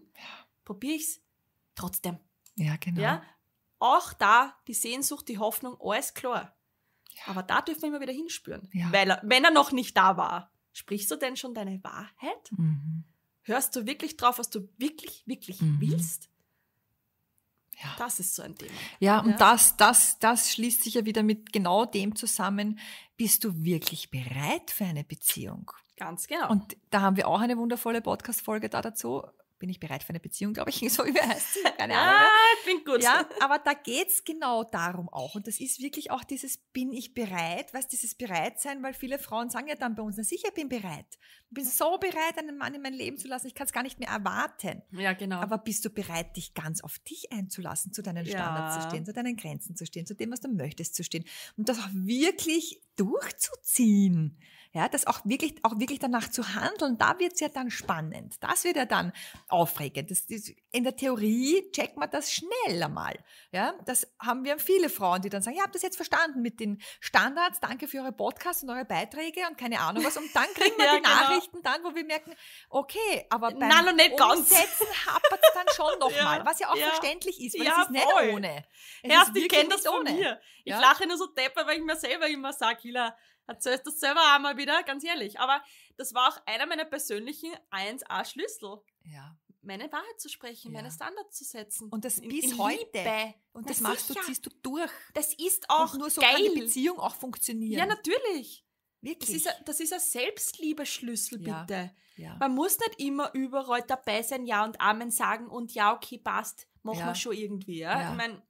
Speaker 2: probiere ich es trotzdem.
Speaker 1: Ja, genau. Ja?
Speaker 2: Auch da die Sehnsucht, die Hoffnung, alles klar. Ja. Aber da dürfen wir immer wieder hinspüren. Ja. Weil wenn er noch nicht da war, sprichst du denn schon deine Wahrheit? Mhm. Hörst du wirklich drauf, was du wirklich, wirklich mhm. willst? Ja. Das ist so ein Thema. Ja, und ja.
Speaker 1: Das, das, das schließt sich ja wieder mit genau dem zusammen. Bist du wirklich bereit für eine Beziehung?
Speaker 2: Ganz genau. Und
Speaker 1: da haben wir auch eine wundervolle Podcast-Folge da dazu bin ich bereit für eine Beziehung, glaube ich, so wie heißt Keine Ahnung. Ah, klingt gut. Ja, aber da geht es genau darum auch. Und das ist wirklich auch dieses Bin ich bereit, was dieses Bereitsein, weil viele Frauen sagen ja dann bei uns, na sicher, bin bereit. Ich bin so bereit, einen Mann in mein Leben zu lassen, ich kann es gar nicht mehr erwarten. Ja, genau. Aber bist du bereit, dich ganz auf dich einzulassen, zu deinen Standards ja. zu stehen, zu deinen Grenzen zu stehen, zu dem, was du möchtest zu stehen und das auch wirklich durchzuziehen? ja, das auch wirklich, auch wirklich danach zu handeln, da wird's ja dann spannend. Das wird ja dann aufregend. Das, das, in der Theorie checkt man das schnell einmal. Ja, das haben wir viele Frauen, die dann sagen, ja, habt das jetzt verstanden mit den Standards, danke für eure Podcasts und eure Beiträge und keine Ahnung was. Und dann kriegen wir ja, die genau. Nachrichten dann, wo wir merken, okay, aber beim Nein, und nicht Umsetzen hapert es dann schon nochmal, ja, was ja auch ja. verständlich ist, weil ja, es ist nicht ohne. Es Erst, ich kenne das ohne. von mir. Ich lache nur so depper,
Speaker 2: weil ich mir selber immer sage, Hila, also, Erzählst du das selber auch mal wieder, ganz ehrlich. Aber das war auch einer meiner persönlichen 1A-Schlüssel. Ja. Meine Wahrheit zu sprechen, ja. meine Standards zu setzen.
Speaker 1: Und das in, bis in heute. Liebe. Und Na das sicher. machst du, ziehst du durch. Das ist auch Und nur so geil. kann die
Speaker 2: Beziehung auch funktionieren. Ja, natürlich. Wirklich? Das ist ein, ein Selbstliebeschlüssel, bitte. Ja, ja. Man muss nicht immer überall dabei sein, Ja und Amen sagen und ja, okay, passt, machen ja. wir schon irgendwie. Ja? Ich meine,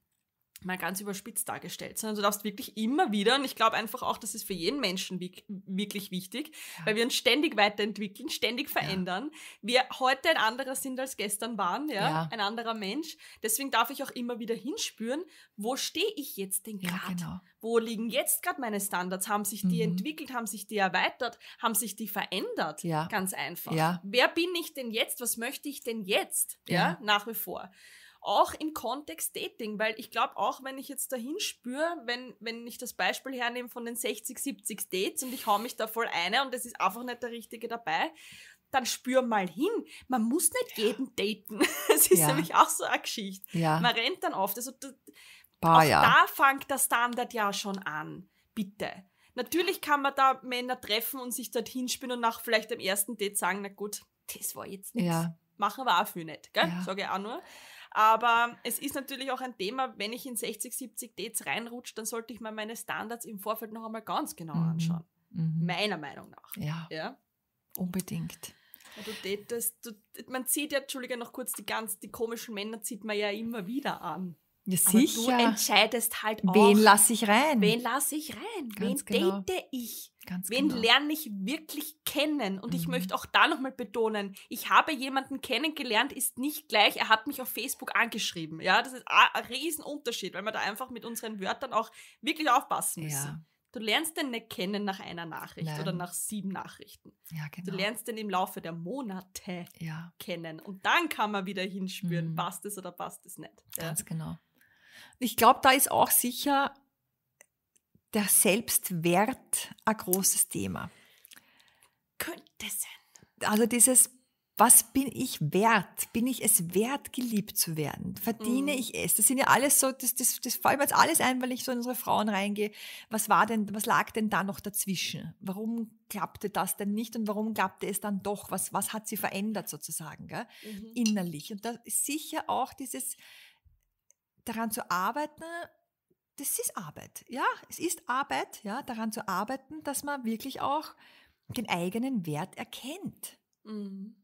Speaker 2: mal ganz überspitzt dargestellt, sondern du darfst wirklich immer wieder, und ich glaube einfach auch, das ist für jeden Menschen wirklich wichtig, ja. weil wir uns ständig weiterentwickeln, ständig verändern, ja. wir heute ein anderer sind als gestern waren, ja? ja? ein anderer Mensch. Deswegen darf ich auch immer wieder hinspüren, wo stehe ich jetzt denn gerade? Genau. Wo liegen jetzt gerade meine Standards? Haben sich die mhm. entwickelt? Haben sich die erweitert? Haben sich die verändert? Ja. Ganz einfach. Wer bin ich denn jetzt? Was möchte ich denn jetzt? ja? Nach wie vor auch im Kontext Dating, weil ich glaube auch, wenn ich jetzt dahin spüre, wenn, wenn ich das Beispiel hernehme von den 60, 70 Dates und ich hau mich da voll eine und es ist einfach nicht der Richtige dabei, dann spür mal hin. Man muss nicht ja. jeden daten. Es ist ja. nämlich auch so eine Geschichte. Ja. Man rennt dann oft. Also da,
Speaker 1: bah, auch da
Speaker 2: fängt der Standard ja schon an. Bitte. Natürlich kann man da Männer treffen und sich dorthin spielen und nach vielleicht dem ersten Date sagen, na gut, das war jetzt nichts. Machen wir auch viel nicht, gell? Sage ich auch nur. Aber es ist natürlich auch ein Thema, wenn ich in 60, 70 Dates reinrutsche, dann sollte ich mir meine Standards im Vorfeld noch einmal ganz genau mhm. anschauen. Mhm. Meiner Meinung nach. Ja. ja?
Speaker 1: Unbedingt.
Speaker 2: Du datest, du, man zieht ja, Entschuldige, noch kurz die ganz, die komischen Männer zieht man ja immer wieder an. Ja,
Speaker 1: sicher. Aber du
Speaker 2: entscheidest halt auch. Wen lasse ich rein? Wen lasse
Speaker 1: ich rein? Ganz wen genau.
Speaker 2: date ich? Ganz Wen genau. lerne ich wirklich kennen? Und mhm. ich möchte auch da nochmal betonen, ich habe jemanden kennengelernt, ist nicht gleich, er hat mich auf Facebook angeschrieben. Ja, das ist ein Riesenunterschied, weil wir da einfach mit unseren Wörtern auch wirklich aufpassen müssen. Ja. Du lernst den nicht kennen nach einer Nachricht Nein. oder nach sieben Nachrichten. Ja, genau. Du lernst den im Laufe der Monate ja. kennen. Und dann kann man wieder hinspüren, mhm. passt es oder passt es nicht.
Speaker 1: Ganz genau. Ich glaube, da ist auch sicher der Selbstwert ein großes Thema. Könnte sein. Also dieses, was bin ich wert? Bin ich es wert, geliebt zu werden? Verdiene mm. ich es? Das sind ja alles so, das, das, das fällt mir jetzt alles ein, weil ich so in unsere Frauen reingehe. Was war denn, was lag denn da noch dazwischen? Warum klappte das denn nicht und warum klappte es dann doch? Was, was hat sie verändert sozusagen, gell? Mhm. innerlich? Und da ist sicher auch dieses, daran zu arbeiten, das ist Arbeit. Ja, es ist Arbeit, ja, daran zu arbeiten, dass man wirklich auch den eigenen Wert erkennt. Mhm.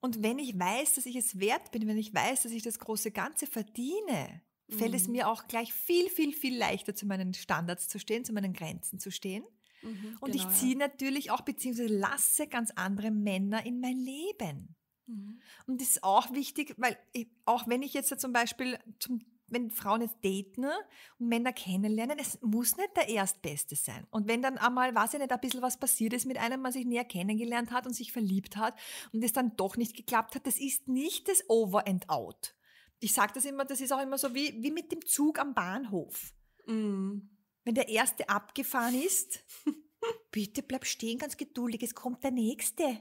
Speaker 1: Und wenn ich weiß, dass ich es wert bin, wenn ich weiß, dass ich das große Ganze verdiene, mhm. fällt es mhm. mir auch gleich viel, viel, viel leichter, zu meinen Standards zu stehen, zu meinen Grenzen zu stehen. Mhm, und genau, ich ziehe ja. natürlich auch, beziehungsweise lasse ganz andere Männer in mein Leben. Mhm. Und das ist auch wichtig, weil ich, auch wenn ich jetzt zum Beispiel zum wenn Frauen jetzt daten ne, und Männer kennenlernen, es muss nicht der Erstbeste sein. Und wenn dann einmal, weiß ich nicht, ein bisschen was passiert ist mit einem, man sich näher kennengelernt hat und sich verliebt hat und es dann doch nicht geklappt hat, das ist nicht das Over and Out. Ich sage das immer, das ist auch immer so wie, wie mit dem Zug am Bahnhof. Mm. Wenn der erste abgefahren ist, bitte bleib stehen, ganz geduldig, es kommt der nächste.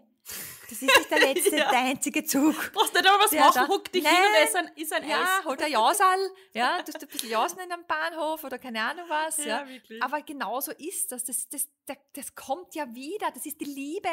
Speaker 1: Das ist nicht der letzte, ja. der einzige Zug. Brauchst nicht einmal was der machen, huck dich nein, hin und ess ein, is ein ja, Eis. Hol der Jausal, ja, tust ein bisschen Jausen in einem Bahnhof oder keine Ahnung was. Ja, ja. Wirklich. Aber genauso ist das. Das, das, das. das kommt ja wieder. Das ist die Liebe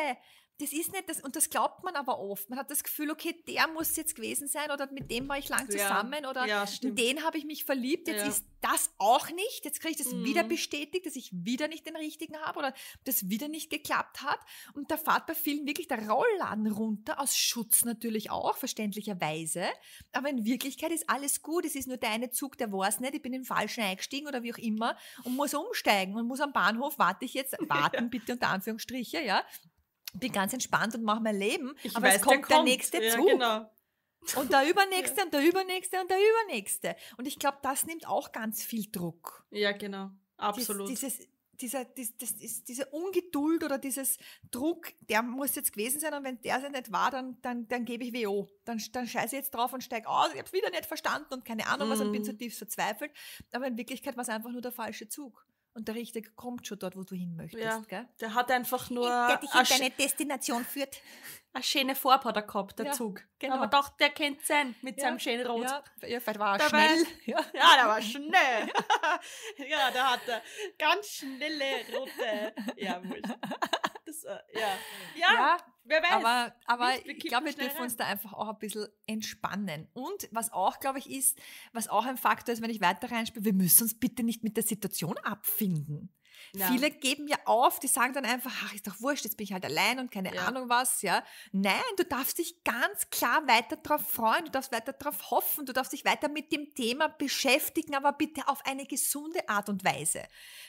Speaker 1: das ist nicht das, und das glaubt man aber oft. Man hat das Gefühl, okay, der muss jetzt gewesen sein oder mit dem war ich lang zusammen ja, oder ja, in den habe ich mich verliebt. Jetzt ja. ist das auch nicht. Jetzt kriege ich das mhm. wieder bestätigt, dass ich wieder nicht den richtigen habe oder das wieder nicht geklappt hat. Und da fährt bei vielen wirklich der Rollladen runter, aus Schutz natürlich auch, verständlicherweise. Aber in Wirklichkeit ist alles gut. Es ist nur deine Zug, der war es nicht. Ich bin in den falschen eingestiegen oder wie auch immer und muss umsteigen und muss am Bahnhof, warte ich jetzt, warten bitte unter Anführungsstriche, ja bin ganz entspannt und mache mein Leben, ich aber weiß, es kommt der, kommt. nächste ja, zu. Genau. Und der übernächste ja. und der übernächste und der übernächste. Und ich glaube, das nimmt auch ganz viel Druck. Ja, genau. Absolut. Dies, dieses, dieser, dies, das ist, diese Ungeduld oder dieses Druck, der muss jetzt gewesen sein und wenn der es nicht war, dann, dann, dann gebe ich WO. Dann, dann scheiße ich jetzt drauf und steige aus, ich habe es wieder nicht verstanden und keine Ahnung was mhm. und bin mhm. zutiefst verzweifelt. Aber in Wirklichkeit war es einfach nur der falsche Zug und der Richter kommt schon dort, wo du hin möchtest. Ja, gell?
Speaker 2: Der hat einfach nur. Der dich in deine
Speaker 1: Destination führt.
Speaker 2: Eine schöne Farbe hat er gehabt, der ja, Zug. Genau. Aber doch, der kennt sein mit ja, seinem schönen Rot. Ja, ja vielleicht war er schnell. ja. der war schnell. ja, der hatte ganz schnelle rote. Ja, Das, äh, ja. ja. Wer weiß. Aber, aber ich glaube, wir dürfen uns da
Speaker 1: einfach auch ein bisschen entspannen. Und was auch, glaube ich, ist, was auch ein Faktor ist, wenn ich weiter reinspiele, wir müssen uns bitte nicht mit der Situation abfinden. Ja. Viele geben ja auf, die sagen dann einfach, ach, ist doch wurscht, jetzt bin ich halt allein und keine ja. Ahnung was, ja. Nein, du darfst dich ganz klar weiter darauf freuen, du darfst weiter darauf hoffen, du darfst dich weiter mit dem Thema beschäftigen, aber bitte auf eine gesunde Art und Weise.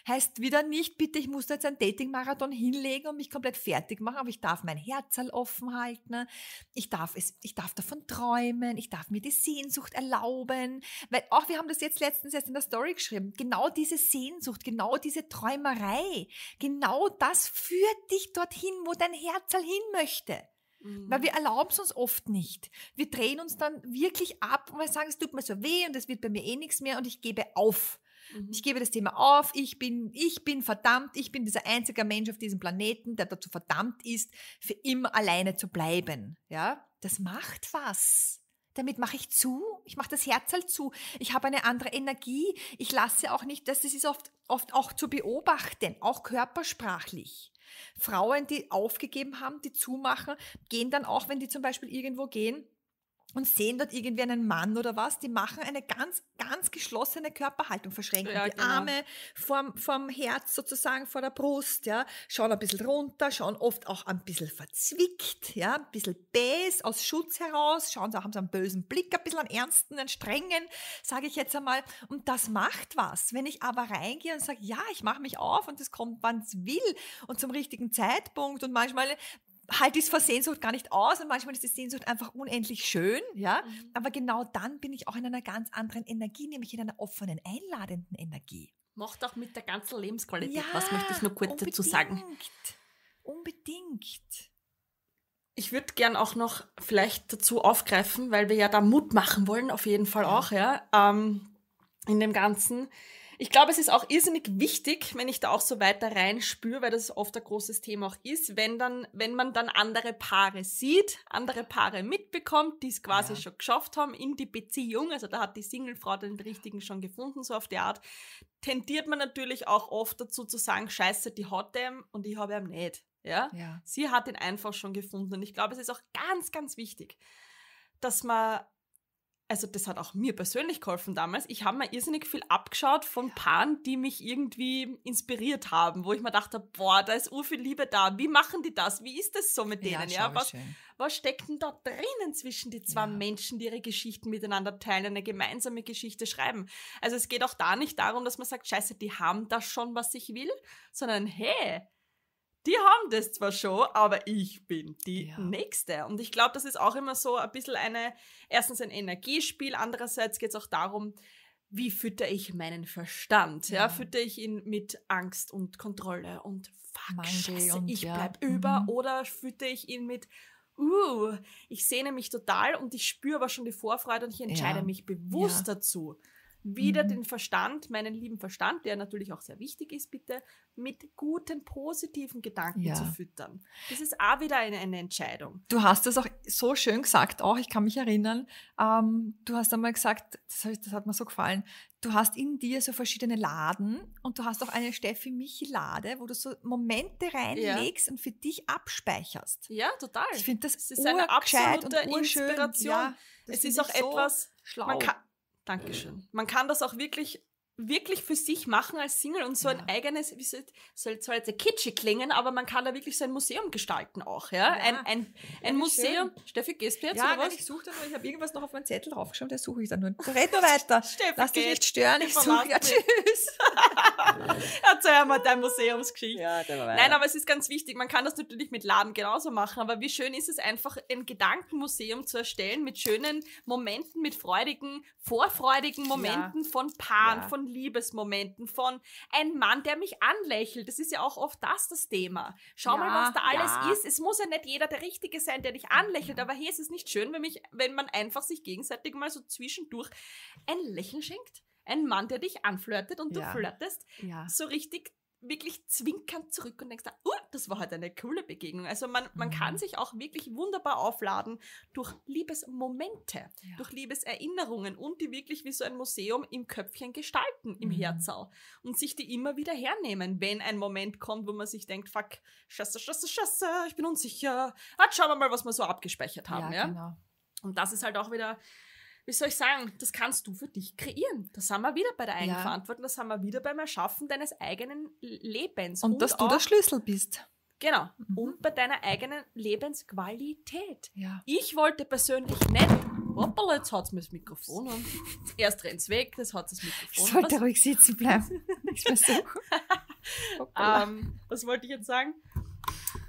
Speaker 1: Heißt wieder nicht, bitte, ich muss da jetzt einen Dating-Marathon hinlegen und mich komplett fertig machen, aber ich darf mein Herz offen halten, ich darf es, ich darf davon träumen, ich darf mir die Sehnsucht erlauben, weil auch wir haben das jetzt letztens erst in der Story geschrieben, genau diese Sehnsucht, genau diese Träume Träumerei. Genau das führt dich dorthin, wo dein Herzl hin möchte. Mhm. Weil wir erlauben es uns oft nicht. Wir drehen uns dann wirklich ab und wir sagen, es tut mir so weh und es wird bei mir eh nichts mehr und ich gebe auf. Mhm. Ich gebe das Thema auf, ich bin, ich bin verdammt, ich bin dieser einzige Mensch auf diesem Planeten, der dazu verdammt ist, für immer alleine zu bleiben. Ja, das macht was damit mache ich zu, ich mache das Herz halt zu, ich habe eine andere Energie, ich lasse auch nicht, das ist oft, oft auch zu beobachten, auch körpersprachlich. Frauen, die aufgegeben haben, die zumachen, gehen dann auch, wenn die zum Beispiel irgendwo gehen, und sehen dort irgendwie einen Mann oder was, die machen eine ganz, ganz geschlossene Körperhaltung, verschränken ja, die genau. Arme vorm, vom Herz sozusagen vor der Brust, ja, schauen ein bisschen runter, schauen oft auch ein bisschen verzwickt, ja, ein bisschen bäs aus Schutz heraus, schauen sie, haben sie einen bösen Blick, ein bisschen einen ernsten, einen strengen, sage ich jetzt einmal, und das macht was. Wenn ich aber reingehe und sage, ja, ich mache mich auf und es kommt, wann es will und zum richtigen Zeitpunkt und manchmal halte ich es vor Sehnsucht gar nicht aus und manchmal ist die Sehnsucht einfach unendlich schön, ja. Mhm. Aber genau dann bin ich auch in einer ganz anderen Energie, nämlich in einer offenen, einladenden Energie.
Speaker 2: Macht auch mit der ganzen Lebensqualität. Ja, was möchte ich nur kurz unbedingt. dazu sagen?
Speaker 1: Unbedingt.
Speaker 2: Ich würde gern auch noch vielleicht dazu aufgreifen, weil wir ja da Mut machen wollen, auf jeden Fall auch, ja, ähm, in dem Ganzen ich glaube, es ist auch irrsinnig wichtig, wenn ich da auch so weiter reinspüre, weil das oft ein großes Thema auch ist, wenn dann, wenn man dann andere Paare sieht, andere Paare mitbekommt, die es quasi ja. schon geschafft haben in die Beziehung, also da hat die Singlefrau den richtigen schon gefunden, so auf die Art, tendiert man natürlich auch oft dazu zu sagen, scheiße, die hat dem und ich habe ihm nicht. Ja? ja? Sie hat ihn einfach schon gefunden. Und ich glaube, es ist auch ganz, ganz wichtig, dass man also das hat auch mir persönlich geholfen damals. Ich habe mir irrsinnig viel abgeschaut von Paaren, die mich irgendwie inspiriert haben, wo ich mir dachte, boah, da ist ur Liebe da. Wie machen die das? Wie ist das so mit denen? Ja, ja was, was steckt denn da drinnen zwischen die zwei ja. Menschen, die ihre Geschichten miteinander teilen, eine gemeinsame Geschichte schreiben? Also es geht auch da nicht darum, dass man sagt, scheiße, die haben das schon, was ich will, sondern hey, die haben das zwar schon, aber ich bin die ja. Nächste. Und ich glaube, das ist auch immer so ein bisschen eine, erstens ein Energiespiel, andererseits geht es auch darum, wie fütter ich meinen Verstand? Ja. ja. fütter ich ihn mit Angst und Kontrolle und fuck, Scheiße, und, ich ja. über mhm. oder fütter ich ihn mit uh, ich sehne mich total und ich spüre aber schon die Vorfreude und ich entscheide ja. mich bewusst dazu wieder mhm. den Verstand, meinen lieben Verstand, der natürlich auch sehr wichtig ist, bitte mit guten, positiven Gedanken ja. zu füttern. Das ist auch wieder eine, eine Entscheidung.
Speaker 1: Du hast das auch so schön gesagt, auch ich kann mich erinnern, ähm, du hast einmal gesagt, das, das, hat mir so gefallen, du hast in dir so verschiedene Laden und du hast auch eine Steffi-Michi-Lade, wo du so Momente reinlegst ja. und für dich abspeicherst. Ja, total. Ich finde das, das ist eine absolute und Inspiration. Ja, es ist auch so etwas, schlau. Man kann,
Speaker 2: Dankeschön. Man kann das auch wirklich wirklich für sich machen als Single und so ja. ein eigenes, wie soll, soll zwar jetzt kitschig klingen, aber man kann da wirklich so ein Museum gestalten auch, ja? ja. Ein, ein, ja, Museum. Schön. Steffi, gehst du jetzt ja, oder was? Nein, ich
Speaker 1: suche da das, ich habe irgendwas noch auf meinen Zettel draufgeschrieben, der suche ich dann nur. Red nur weiter. Steffi, Lass dich nicht stören, ich suche. Ja, tschüss. Erzähl mal deine
Speaker 2: Museumsgeschichte. Ja, Nein, aber es ist ganz wichtig, man kann das natürlich mit Laden genauso machen, aber wie schön ist es einfach, ein Gedankenmuseum zu erstellen mit schönen Momenten, mit freudigen, vorfreudigen Momenten von Paaren, von Liebesmomenten, von ein Mann, der mich anlächelt. Das ist ja auch oft das das Thema. Schau ja, mal, was da alles ja. ist. Es muss ja nicht jeder der Richtige sein, der dich anlächelt. Aber hier ist es nicht schön, wenn, mich, wenn man einfach sich gegenseitig mal so zwischendurch ein Lächeln schenkt. Ein Mann, der dich anflirtet und ja. du flirtest so richtig wirklich zwinkernd zurück und denkst, oh, das war halt eine coole Begegnung. Also man, man kann mhm. sich auch wirklich wunderbar aufladen durch Liebesmomente, ja. durch Liebeserinnerungen und die wirklich wie so ein Museum im Köpfchen gestalten, im mhm. Herzau und sich die immer wieder hernehmen, wenn ein Moment kommt, wo man sich denkt, fuck, scheiße, scheiße, scheiße, ich bin unsicher. Ah, schauen wir mal, was wir so abgespeichert haben. Ja, ja? Genau. Und das ist halt auch wieder wie soll ich sagen, das kannst du für dich kreieren. Das haben wir wieder bei der Eigenverantwortung, ja. das haben wir wieder beim Erschaffen deines eigenen Lebens. Und, und dass du der
Speaker 1: Schlüssel bist.
Speaker 2: Genau. Mhm. Und bei deiner eigenen Lebensqualität. Ja. Ich wollte persönlich nicht. Hoppala, jetzt hat es mir das Mikrofon an. Erst rennt es weg, das hat das Mikrofon.
Speaker 1: Ich sollte was, ruhig sitzen bleiben.
Speaker 2: Ich versuche. so. um, ähm, was wollte ich jetzt sagen?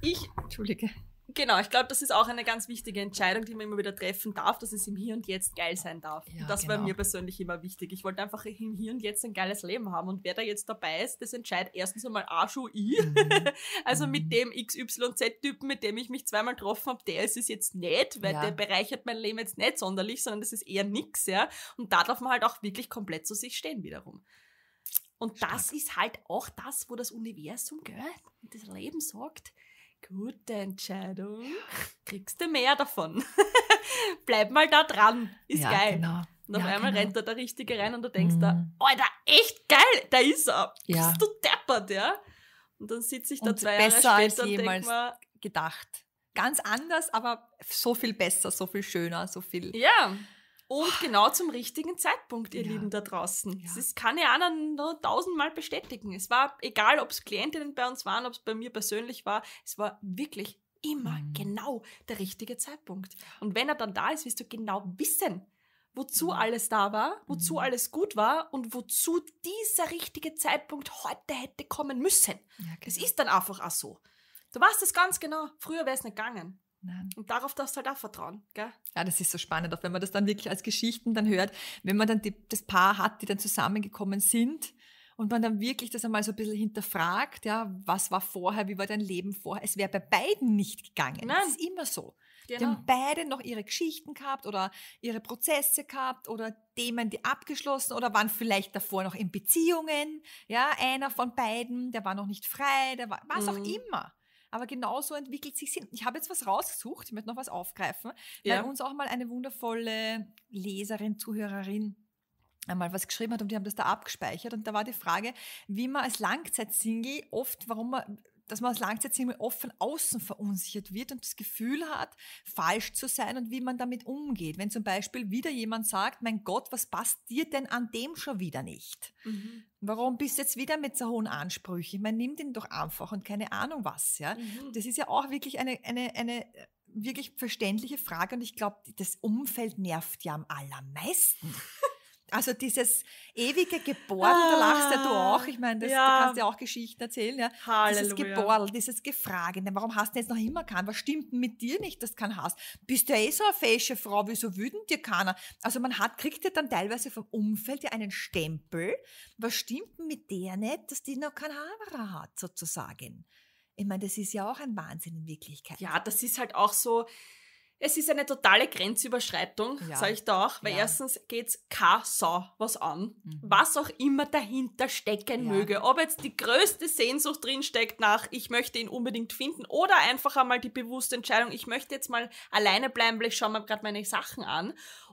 Speaker 1: Ich. Entschuldige.
Speaker 2: Genau, ich glaube, das ist auch eine ganz wichtige Entscheidung, die man immer wieder treffen darf, dass es im Hier und Jetzt geil sein darf. Ja, das genau. war mir persönlich immer wichtig. Ich wollte einfach im Hier und Jetzt ein geiles Leben haben. Und wer da jetzt dabei ist, das entscheidet erstens einmal A, Schuh, I. Mhm. also mhm. mit dem XYZ-Typen, mit dem ich mich zweimal getroffen habe, der ist es jetzt nicht, weil ja. der bereichert mein Leben jetzt nicht sonderlich, sondern das ist eher nichts. ja. Und da darf man halt auch wirklich komplett zu sich stehen wiederum. Und Stark. das ist halt auch das, wo das Universum gehört und das Leben sorgt Gute Entscheidung. Kriegst du mehr davon. Bleib mal da dran. Ist ja, geil. Genau. Und auf ja, einmal genau. rennt da der Richtige rein und du denkst mhm. da, Alter, echt geil, da ist er. Ja. Bist du deppert, ja? Und dann sitze ich da und zwei besser Jahre später als jemals und denk
Speaker 1: gedacht. Ganz anders, aber so viel besser, so viel schöner, so viel.
Speaker 2: Ja. Und ah. genau zum richtigen Zeitpunkt, ihr ja. Lieben da draußen. Ja. Das kann ich Anna nur tausendmal bestätigen. Es war egal, ob es Klientinnen bei uns waren, ob es bei mir persönlich war, es war wirklich immer mhm. genau der richtige Zeitpunkt. Und wenn er dann da ist, wirst du genau wissen, wozu mhm. alles da war, wozu mhm. alles gut war und wozu dieser richtige Zeitpunkt heute hätte kommen müssen. Ja, genau. Das ist
Speaker 1: dann einfach auch so.
Speaker 2: Du weißt das ganz genau. Früher wäre es nicht gegangen. Nein. Und
Speaker 1: darauf darfst du halt auch vertrauen, gell? Ja, das ist so spannend, auch wenn man das dann wirklich als Geschichten dann hört, wenn man dann die, das Paar hat, die dann zusammengekommen sind und man dann wirklich das einmal so ein bisschen hinterfragt, ja, was war vorher, wie war dein Leben vorher? Es wäre bei beiden nicht gegangen. Nein. Das ist immer so. Genau. Die haben beide noch ihre Geschichten gehabt oder ihre Prozesse gehabt oder Themen, die abgeschlossen oder waren vielleicht davor noch in Beziehungen. Ja, einer von beiden, der war noch nicht frei, der war, was mhm. auch immer. Aber genau so entwickelt sich Sinn. Ich habe jetzt was rausgesucht, ich möchte noch was aufgreifen, ja. weil uns auch mal eine wundervolle Leserin, Zuhörerin einmal was geschrieben hat und die haben das da abgespeichert. Und da war die Frage, wie man als Langzeitsingle oft, warum man dass man als Langzeitsingle offen außen verunsichert wird und das Gefühl hat, falsch zu sein und wie man damit umgeht. Wenn zum Beispiel wieder jemand sagt, mein Gott, was passt dir denn an dem schon wieder nicht? Mhm. Warum bist du jetzt wieder mit so hohen Ansprüchen? Man nimmt ihn doch einfach und keine Ahnung was, ja. Mhm. Das ist ja auch wirklich eine, eine, eine äh, wirklich verständliche Frage und ich glaube, das Umfeld nervt ja am allermeisten. Also dieses ewige Geborl, ah, da lachst ja du ah, auch, ich meine, das, ja. da kannst ja auch Geschichten erzählen, ja. Halleluja. Dieses Geborl, dieses Gefragene, warum hast du jetzt noch immer keinen, was stimmt denn mit dir nicht, dass du keinen hast? Bist du ja eh so eine fesche Frau, wieso wütend dir keiner? Also man hat, kriegt ja dann teilweise vom Umfeld ja einen Stempel, was stimmt denn mit der nicht, dass die noch keinen Haberer hat, sozusagen. Ich meine, das ist ja auch ein Wahnsinn in Wirklichkeit. Ja, das ist halt auch so,
Speaker 2: es ist eine totale Grenzüberschreitung, ja. sage ich da auch, weil ja. erstens geht's ka Sau was an, mhm. was auch immer dahinter stecken ja. möge. Ob jetzt die größte Sehnsucht drin steckt nach, ich möchte ihn unbedingt finden oder einfach einmal die bewusste Entscheidung, ich möchte jetzt mal alleine bleiben, weil ich schaue mir gerade meine Sachen an.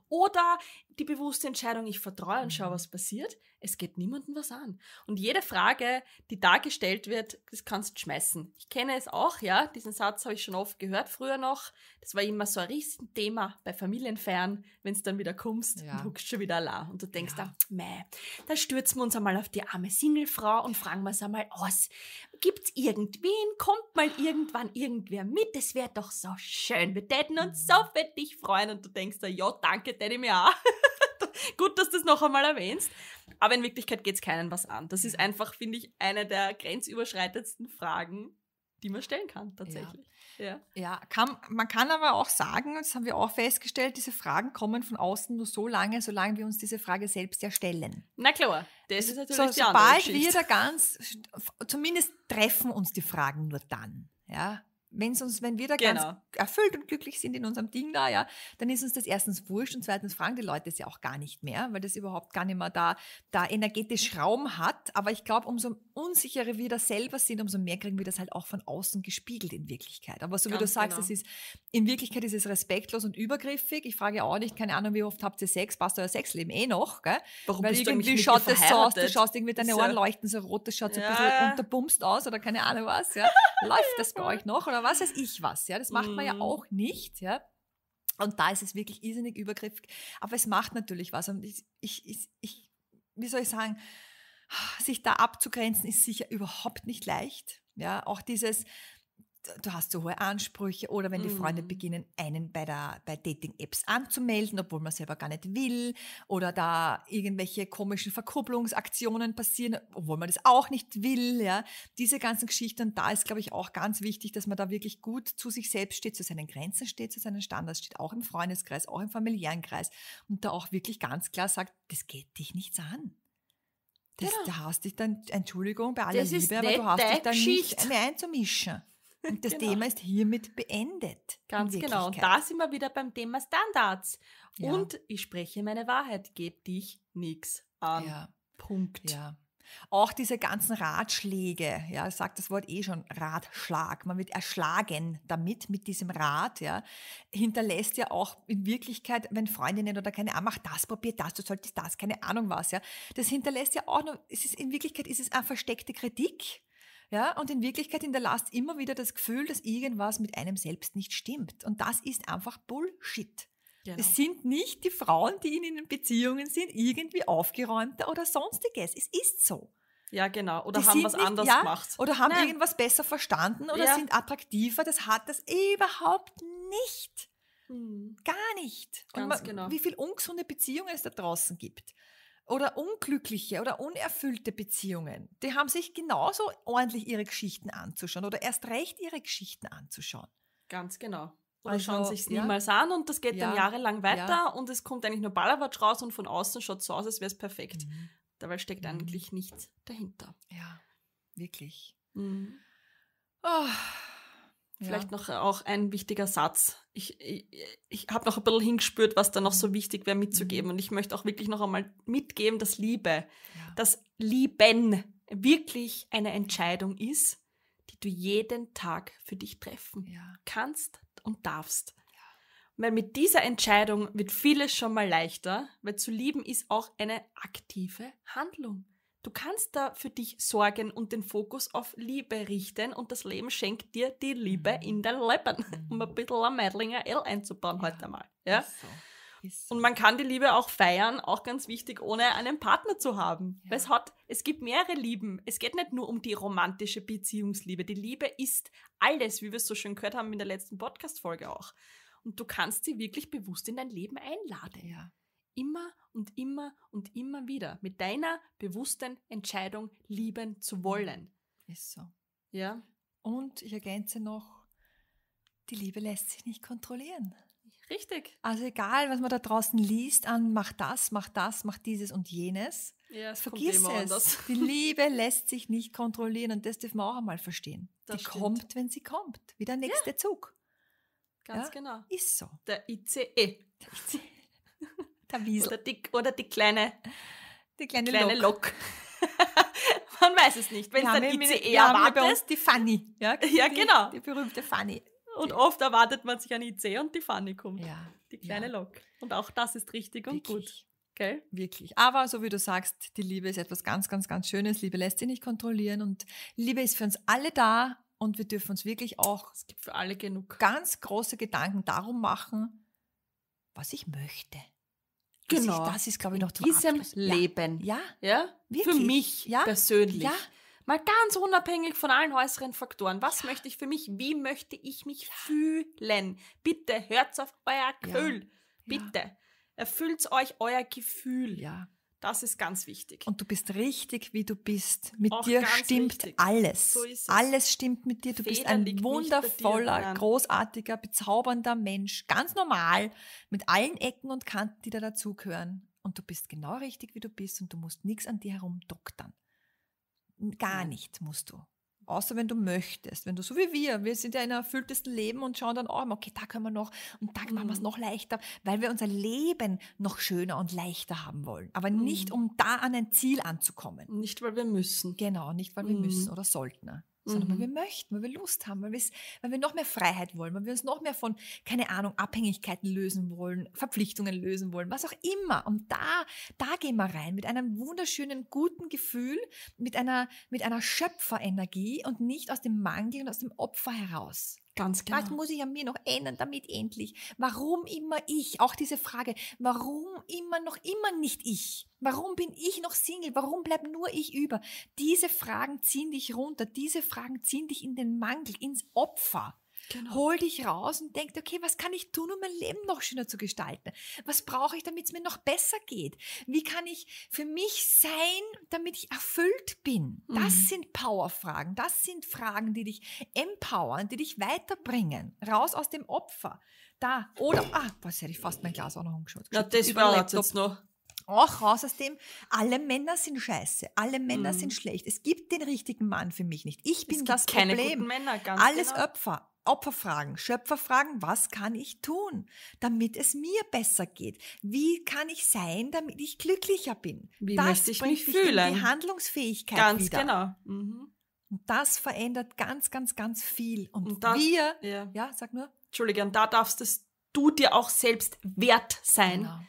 Speaker 2: Oder die bewusste Entscheidung, ich vertraue und schaue, mhm. was passiert. Es geht niemandem was an. Und jede Frage, die da gestellt wird, das kannst du schmeißen. Ich kenne es auch, ja. Diesen Satz habe ich schon oft gehört, früher noch. Das war immer so ein Riesenthema bei Familienfeiern, wenn es dann wieder kommst, ja. du guckst schon wieder la und du denkst ja. da, meh, da stürzen wir uns einmal auf die arme Singlefrau und fragen wir es einmal aus. Gibt es irgendwen? Kommt mal irgendwann irgendwer mit? Das wäre doch so schön. Wir täten uns so mhm. für dich freuen und du denkst da, ja, danke, täte ich mir auch. Gut, dass du das noch einmal erwähnst. Aber in Wirklichkeit geht es keinen was an. Das ist einfach, finde ich, eine der grenzüberschreitendsten
Speaker 1: Fragen, die man stellen kann, tatsächlich. Ja, ja. ja kann, man kann aber auch sagen, das haben wir auch festgestellt, diese Fragen kommen von außen nur so lange, solange wir uns diese Frage selbst ja stellen.
Speaker 2: Na klar, das ist halt natürlich so, die Sobald wir da ganz,
Speaker 1: zumindest treffen uns die Fragen nur dann. Ja, wenn, uns, wenn wir da genau. ganz erfüllt und glücklich sind in unserem Ding da, ja, dann ist uns das erstens wurscht und zweitens fragen die Leute es ja auch gar nicht mehr, weil das überhaupt gar nicht mehr da, da energetisch Raum hat. Aber ich glaube, umso unsicherer wir da selber sind, umso mehr kriegen wir das halt auch von außen gespiegelt in Wirklichkeit. Aber so ganz wie du sagst, genau. ist, in Wirklichkeit ist es respektlos und übergriffig. Ich frage auch nicht, keine Ahnung, wie oft habt ihr Sex, passt euer Sexleben eh noch, gell? Warum weil irgendwie schaut das so aus, du schaust irgendwie deine Ohren leuchten so rot, das schaut so ja. ein bisschen unterbumst aus oder keine Ahnung was, ja. Läuft das bei euch noch oder was weiß ich was. Ja, das macht man ja mhm. auch nicht. Ja. Und da ist es wirklich irrsinnig übergriffig. Aber es macht natürlich was. Und ich, ich, ich, wie soll ich sagen, sich da abzugrenzen ist sicher überhaupt nicht leicht. Ja, auch dieses, du hast so hohe Ansprüche oder wenn die mhm. Freunde beginnen, einen bei, der, bei Dating-Apps anzumelden, obwohl man selber gar nicht will oder da irgendwelche komischen Verkupplungsaktionen passieren, obwohl man das auch nicht will, ja. Diese ganzen Geschichten, da ist, glaube ich, auch ganz wichtig, dass man da wirklich gut zu sich selbst steht, zu seinen Grenzen steht, zu seinen Standards steht, auch im Freundeskreis, auch im familiären Kreis und da auch wirklich ganz klar sagt, das geht dich nichts an. Das, ja. Da hast dich dann, Entschuldigung, bei aller das Liebe, aber du hast dich dann Geschichte. nicht mehr einzumischen. Und das genau. Thema ist hiermit beendet. Ganz genau. Und da
Speaker 2: sind wir wieder beim Thema Standards. Ja. Und ich spreche meine Wahrheit, geht dich
Speaker 1: nichts an. Ja. Punkt. Ja. Auch diese ganzen Ratschläge, ja, sagt das Wort eh schon Ratschlag. Man wird erschlagen damit, mit diesem Rat, ja, hinterlässt ja auch in Wirklichkeit, wenn Freundinnen oder keine Ahnung, mach das, probier das, du solltest das, keine Ahnung was, ja. Das hinterlässt ja auch noch, es in Wirklichkeit ist es eine versteckte Kritik ja, und in Wirklichkeit hinterlasst immer wieder das Gefühl, dass irgendwas mit einem selbst nicht stimmt. Und das ist einfach Bullshit. Genau. Es sind nicht die Frauen, die in ihren Beziehungen sind, irgendwie aufgeräumter oder sonstiges. Es ist so.
Speaker 2: Ja, genau. Oder die haben was nicht, anders ja, gemacht. Oder haben Nein. irgendwas
Speaker 1: besser verstanden oder ja. sind attraktiver. Das hat das überhaupt nicht. Hm. Gar nicht. Ganz Und man, genau. wie viel ungesunde Beziehungen es da draußen gibt oder unglückliche oder unerfüllte Beziehungen, die haben sich genauso ordentlich ihre Geschichten anzuschauen oder erst recht ihre Geschichten anzuschauen. Ganz genau. Oder also, schauen sich es ja. niemals an und das geht ja. dann jahrelang weiter ja.
Speaker 2: und es kommt eigentlich nur Ballerwatsch raus und von außen schaut es so aus, als wäre es perfekt. Mhm. Dabei steckt mhm. eigentlich nichts dahinter. Ja, wirklich. Mhm. Oh. Vielleicht ja. noch auch ein wichtiger Satz. Ich, ich, ich habe noch ein bisschen hingespürt, was da noch so wichtig wäre mitzugeben. Mhm. Und ich möchte auch wirklich noch einmal mitgeben, dass Liebe, ja. dass Lieben wirklich eine Entscheidung ist, die du jeden Tag für dich treffen ja. kannst und darfst. Weil mit dieser Entscheidung wird vieles schon mal leichter, weil zu lieben ist auch eine aktive Handlung. Du kannst da für dich sorgen und den Fokus auf Liebe richten und das Leben schenkt dir die Liebe mhm. in dein Leben, um ein mhm. bisschen ein Meidlinger L einzubauen ja, heute mal. Ja? Und man kann die Liebe auch feiern, auch ganz wichtig, ohne einen Partner zu haben. Ja. Weil es hat, es gibt mehrere Lieben. Es geht nicht nur um die romantische Beziehungsliebe. Die Liebe ist alles, wie wir es so schön gehört haben in der letzten Podcast-Folge auch. Und du kannst sie wirklich bewusst in dein Leben einladen. Ja. Immer und immer und immer wieder. Mit deiner bewussten Entscheidung lieben zu mhm. wollen. Ist so.
Speaker 1: Ja. Und ich ergänze noch, die Liebe lässt sich nicht kontrollieren. Richtig. Also egal, was man da draußen liest an, mach das, mach das, mach dieses und jenes.
Speaker 2: Ja, es Vergiss kommt immer es. Anders. Die Liebe
Speaker 1: lässt sich nicht kontrollieren und das dürfen wir auch einmal verstehen. Das die stimmt. kommt, wenn sie kommt. Wie der nächste ja. Zug. Ganz ja? genau. Ist so. Der ICE. Der ICE. Der Wiesel. Oder die, oder die kleine,
Speaker 2: die kleine, kleine Lok. Lok. Man weiß es nicht. Wenn es dann ICE erwartet. Die Fanny. Ja, ja genau. Die berühmte Fanny. Und die. oft erwartet man sich ein ICE und die Fanny kommt. Ja. Die kleine ja. Lok. Und auch das ist richtig Wirklich. und gut. Okay.
Speaker 1: Wirklich. Aber so wie du sagst, die Liebe ist etwas ganz, ganz, ganz Schönes. Liebe lässt sich nicht kontrollieren und Liebe ist für uns alle da und wir dürfen uns wirklich auch es gibt für alle genug ganz große Gedanken darum machen, was ich möchte. Genau. Ich, das ist, genau. glaube ich, noch zum diesem Abschluss.
Speaker 2: Leben. Ja. Ja? ja? Für mich ja? persönlich. Ja? Mal ganz unabhängig von allen äußeren Faktoren. Was ja. möchte ich für mich? Wie möchte ich mich fühlen? Bitte hört auf euer Gefühl. Bitte. Erfüllt euch euer Gefühl. Ja.
Speaker 1: Das ist ganz wichtig. Und du bist richtig, wie du bist. Mit Auch dir stimmt richtig. alles. So alles stimmt mit dir. Du Fehler bist ein wundervoller, großartiger, bezaubernder Mensch. Ganz normal, mit allen Ecken und Kanten, die da dazugehören. Und du bist genau richtig, wie du bist. Und du musst nichts an dir herumdoktern. Gar ja. nicht musst du. Außer wenn du möchtest, wenn du so wie wir, wir sind ja in einem erfülltesten Leben und schauen dann, oh, okay, da können wir noch und da machen wir es mhm. noch leichter, weil wir unser Leben noch schöner und leichter haben wollen. Aber nicht, mhm. um da an ein Ziel anzukommen. Nicht, weil wir müssen. Genau, nicht, weil wir mhm. müssen oder sollten sondern mhm. weil wir mhm. möchten, weil wir Lust haben, weil, weil wir noch mehr Freiheit wollen, weil wir uns noch mehr von, keine Ahnung, Abhängigkeiten lösen wollen, Verpflichtungen lösen wollen, was auch immer. Und da, da gehen wir rein mit einem wunderschönen, guten Gefühl, mit einer, mit einer Schöpferenergie und nicht aus dem Mangel und aus dem Opfer heraus. Ganz genau. Was muss ich an mir noch ändern, damit endlich? Warum immer ich? Auch diese Frage, warum immer noch immer nicht ich? Warum bin ich noch Single? Warum bleibt nur ich über? Diese Fragen ziehen dich runter. Diese Fragen ziehen dich in den Mangel, ins Opfer. Genau. Hol dich raus und denk, okay, was kann ich tun, um mein Leben noch schöner zu gestalten? Was brauche ich, damit es mir noch besser geht? Wie kann ich für mich sein, damit ich erfüllt bin? Mhm. Das sind Powerfragen. Das sind Fragen, die dich empowern, die dich weiterbringen. Raus aus dem Opfer. Da. Oder, ah, was hätte ich fast mein Glas auch noch umgeschaut. Na, das war jetzt noch auch raus aus dem, alle Männer sind scheiße, alle Männer mm. sind schlecht. Es gibt den richtigen Mann für mich nicht. Ich bin das Problem. Männer, Alles genau. Opfer, Opferfragen, Schöpferfragen, was kann ich tun, damit es mir besser geht? Wie kann ich sein, damit ich glücklicher bin? Wie das möchte ich bringt mich fühlen? die Handlungsfähigkeit ganz wieder. genau. Mhm. Und das verändert ganz, ganz, ganz viel. Und, und das, wir, ja. ja. sag nur. Entschuldigung, da darfst es
Speaker 2: du dir auch selbst wert sein, genau.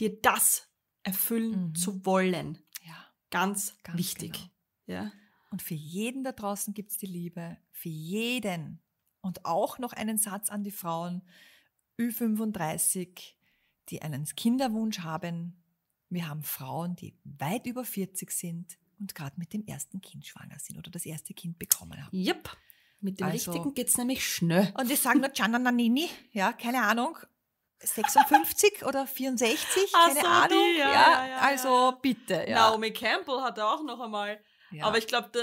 Speaker 2: dir das erfüllen mhm. zu wollen. Ja. Ganz, ganz wichtig. Genau. Ja. Und für
Speaker 1: jeden da draußen gibt es die Liebe. Für jeden und auch noch einen Satz an die Frauen Ü35, die einen Kinderwunsch haben. Wir haben Frauen, die weit über 40 sind und gerade mit dem ersten Kind schwanger sind oder das erste Kind bekommen haben. Yep. Mit dem also, richtigen geht es nämlich schnell. Und ich sage nur Giannanini, ja, keine Ahnung. 56 oder 64, keine so, Ahnung. Die, ja, ja, ja, also bitte. Naomi
Speaker 2: Campbell hat auch noch einmal aber ich glaube, da,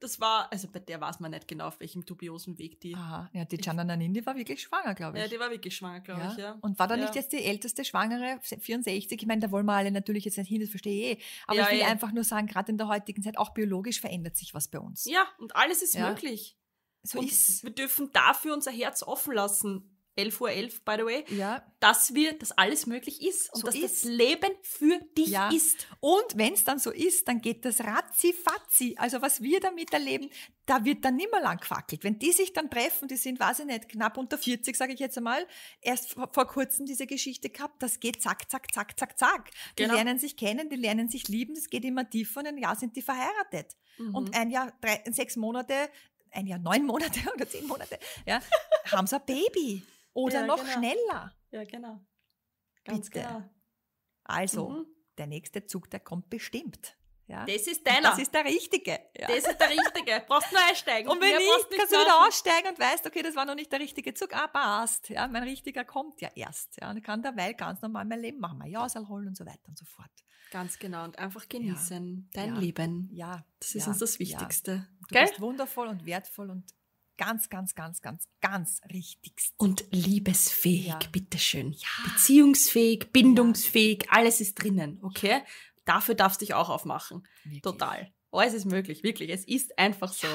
Speaker 2: das war, also bei der weiß man nicht genau, auf welchem dubiosen Weg die. Aha,
Speaker 1: ja, die Chandan Nanindi war wirklich schwanger, glaube ich. Ja, die
Speaker 2: war wirklich schwanger, glaube ja. ich, ja. Und war da ja. nicht jetzt
Speaker 1: die älteste Schwangere, 64? Ich meine, da wollen wir alle natürlich jetzt nicht hin, das verstehe ich eh. Aber ich will eh. einfach nur sagen, gerade in der heutigen Zeit, auch biologisch verändert sich was bei uns.
Speaker 2: Ja, und alles ist möglich. So und ist Wir dürfen dafür unser Herz offen lassen 11.11 Uhr, 11, by
Speaker 1: the way, ja. dass wir, dass alles möglich ist und so dass ist. das Leben für dich ja. ist. Und wenn es dann so ist, dann geht das ratzi-fatzi. Also was wir damit erleben, da wird dann nicht mehr lang gefackelt. Wenn die sich dann treffen, die sind, weiß ich nicht, knapp unter 40, sage ich jetzt einmal, erst vor, vor, kurzem diese Geschichte gehabt, das geht zack, zack, zack, zack, zack. Die genau. lernen sich kennen, die lernen sich lieben, das geht immer tiefer und ein Jahr sind die verheiratet. Mhm. Und ein Jahr, drei, sechs Monate, ein Jahr, neun Monate oder zehn Monate, ja, haben sie ein Baby. Oder ja, noch genau. schneller. Ja, genau. Ganz Bitte. Genau. Also, mhm. der nächste Zug, der kommt bestimmt. Ja? Das ist deiner. Das ist der richtige. Ja. Das ist
Speaker 2: der richtige. Brauchst nur einsteigen. Und wenn Mehr nicht, kannst du wieder
Speaker 1: aussteigen und weißt, okay, das war noch nicht der richtige Zug. Ah, passt. Ja, mein richtiger kommt ja erst. Ja, und kann derweil ganz normal mein Leben machen, mein Jahresal holen und so weiter und so fort. Ganz genau. Und einfach genießen. Ja. Dein ja. Leben. Ja. Das ist uns das
Speaker 2: Wichtigste.
Speaker 1: Du Gell? bist wundervoll und wertvoll und ganz, ganz, ganz, ganz, ganz richtigst.
Speaker 2: Und liebesfähig, ja. bitteschön. Ja. Beziehungsfähig, bindungsfähig, alles ist drinnen, okay? Dafür darfst du dich auch aufmachen. Wirklich? Total. Alles oh, ist möglich, wirklich. Es ist einfach so.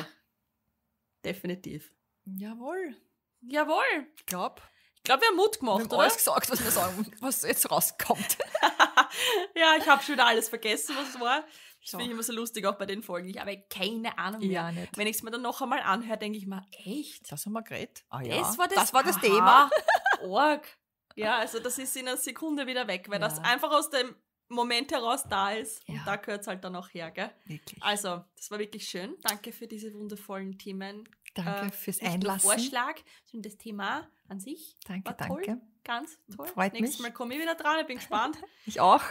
Speaker 2: Definitiv. Jawohl. Jawohl. Ich glaube. Ich glaube, wir haben Mut gemacht, wir haben oder? alles
Speaker 1: gesagt, was wir sagen, was jetzt rauskommt.
Speaker 2: ja, ich habe schon wieder alles vergessen, was war. Das finde ich immer so lustig, auch bei den Folgen. Ich habe keine Ahnung mehr. Ja, Wenn ich es mir dann noch einmal anhöre, denke ich mir, echt?
Speaker 1: Das haben wir geredet. Ah, ja. Das war das, das, war das Thema.
Speaker 2: Org. Ja, also das ist in einer Sekunde wieder weg, weil ja. das einfach aus dem Moment heraus da ist. Ja. Und da gehört es halt dann auch her, gell? Wirklich. Also, das war wirklich schön. Danke für diese wundervollen Themen. Danke äh, fürs Einlassen. Vorschlag und das Thema an sich. Danke, war danke. Ganz toll. Freut Nächstes mich. Mal komme ich wieder dran, ich bin gespannt. ich auch.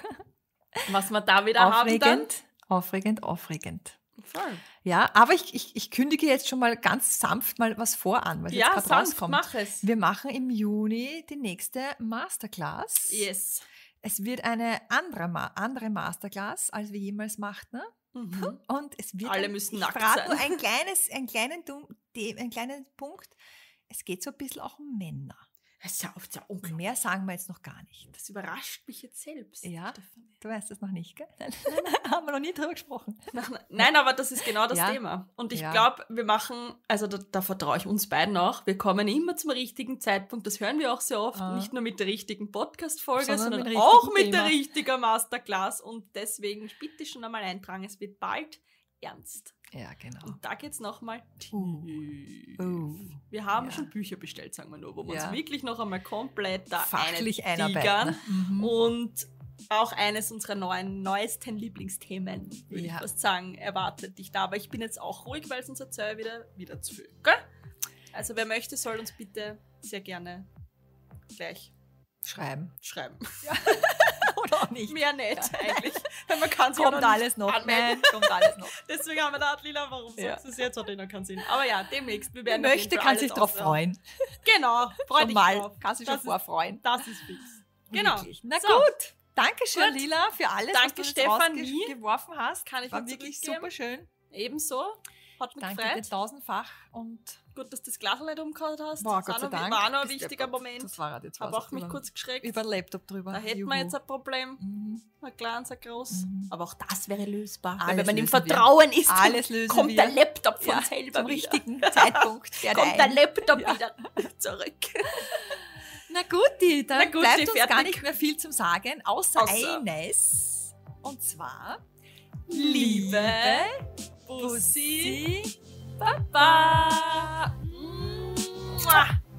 Speaker 2: Was wir da wieder Aufregend. haben dann.
Speaker 1: Aufregend, aufregend. Voll. Ja, aber ich, ich, ich kündige jetzt schon mal ganz sanft mal was voran, weil ja, jetzt gerade rauskommt. Mach es. Wir machen im Juni die nächste Masterclass. Yes. Es wird eine andere, andere Masterclass, als wir jemals machten. Mhm. Und es wird Alle ein, müssen nackt ich sein. Nur ein kleines, einen kleinen, einen kleinen Punkt. Es geht so ein bisschen auch um Männer. Das ist ja oft sehr unglaublich. Mehr sagen wir jetzt noch gar nicht. Das überrascht mich jetzt selbst. Ja, Stefanie. du weißt es noch nicht, gell? haben wir noch nie drüber gesprochen.
Speaker 2: Nein, aber das ist genau das ja. Thema. Und ich ja. glaube, wir machen, also da, da vertraue ich uns beiden auch, wir kommen immer zum richtigen Zeitpunkt. Das hören wir auch sehr oft. Ah. Nicht nur mit der richtigen Podcast-Folge, sondern, sondern mit auch mit Thema. der richtigen Masterclass. Und deswegen ich bitte schon einmal eintragen, es wird bald ernst.
Speaker 1: Ja, genau. Und
Speaker 2: da geht es nochmal
Speaker 1: tief. Uh, uh,
Speaker 2: wir haben ja. schon Bücher bestellt, sagen wir nur, wo wir ja. uns wirklich noch einmal komplett da fachlich einarbeiten. Ne? Mhm. Und auch eines unserer neuen, neuesten Lieblingsthemen, würde ja. ich fast sagen, erwartet dich da. Aber ich bin jetzt auch ruhig, weil es uns erzählt wieder, wieder zu viel. Gell? Also wer möchte, soll uns bitte sehr gerne gleich schreiben. Schreiben. Ja. nicht. Mehr nicht eigentlich. man kann sich ne? kommt alles noch. Anmelden. Nein, kommt alles noch. Deswegen haben wir da Lila, warum ja. sagst du es jetzt? Hat eh noch keinen Sinn. Aber ja, demnächst. Wir werden möchte, kann sich drauf freuen. Genau, freu dich mal. Drauf. Kannst dich schon vorfreuen.
Speaker 1: Das ist fix. Genau. Wirklich. Na so. gut. Dankeschön, gut. Lila, für alles, Danke, was du Stefanie,
Speaker 2: geworfen hast. Kann ich War wirklich super schön. Ebenso. Hat mich Danke gefreut. dir tausendfach und gut, dass du das Glas nicht umgehauen hast. Boah, das Gott sei Dank. war noch ein wichtiger Moment.
Speaker 1: Das war jetzt Aber auch mich kurz
Speaker 2: geschreckt. Über den Laptop drüber. Da hätten wir jetzt ein Problem. Mhm. Ein kleines, ein groß. Mhm. Aber auch das wäre lösbar. Alles wenn man im Vertrauen wir. ist, Alles lösen kommt wir. der Laptop von ja, selber zum wieder. richtigen
Speaker 1: Zeitpunkt. kommt der Laptop ja. wieder zurück. Na gut, dann Na gut, bleibt uns fertig. gar nicht mehr viel zum Sagen, außer, außer. eines. Und zwar
Speaker 2: Liebe,
Speaker 1: Liebe
Speaker 2: Pussy, papá.
Speaker 1: papá. Hum. Mua.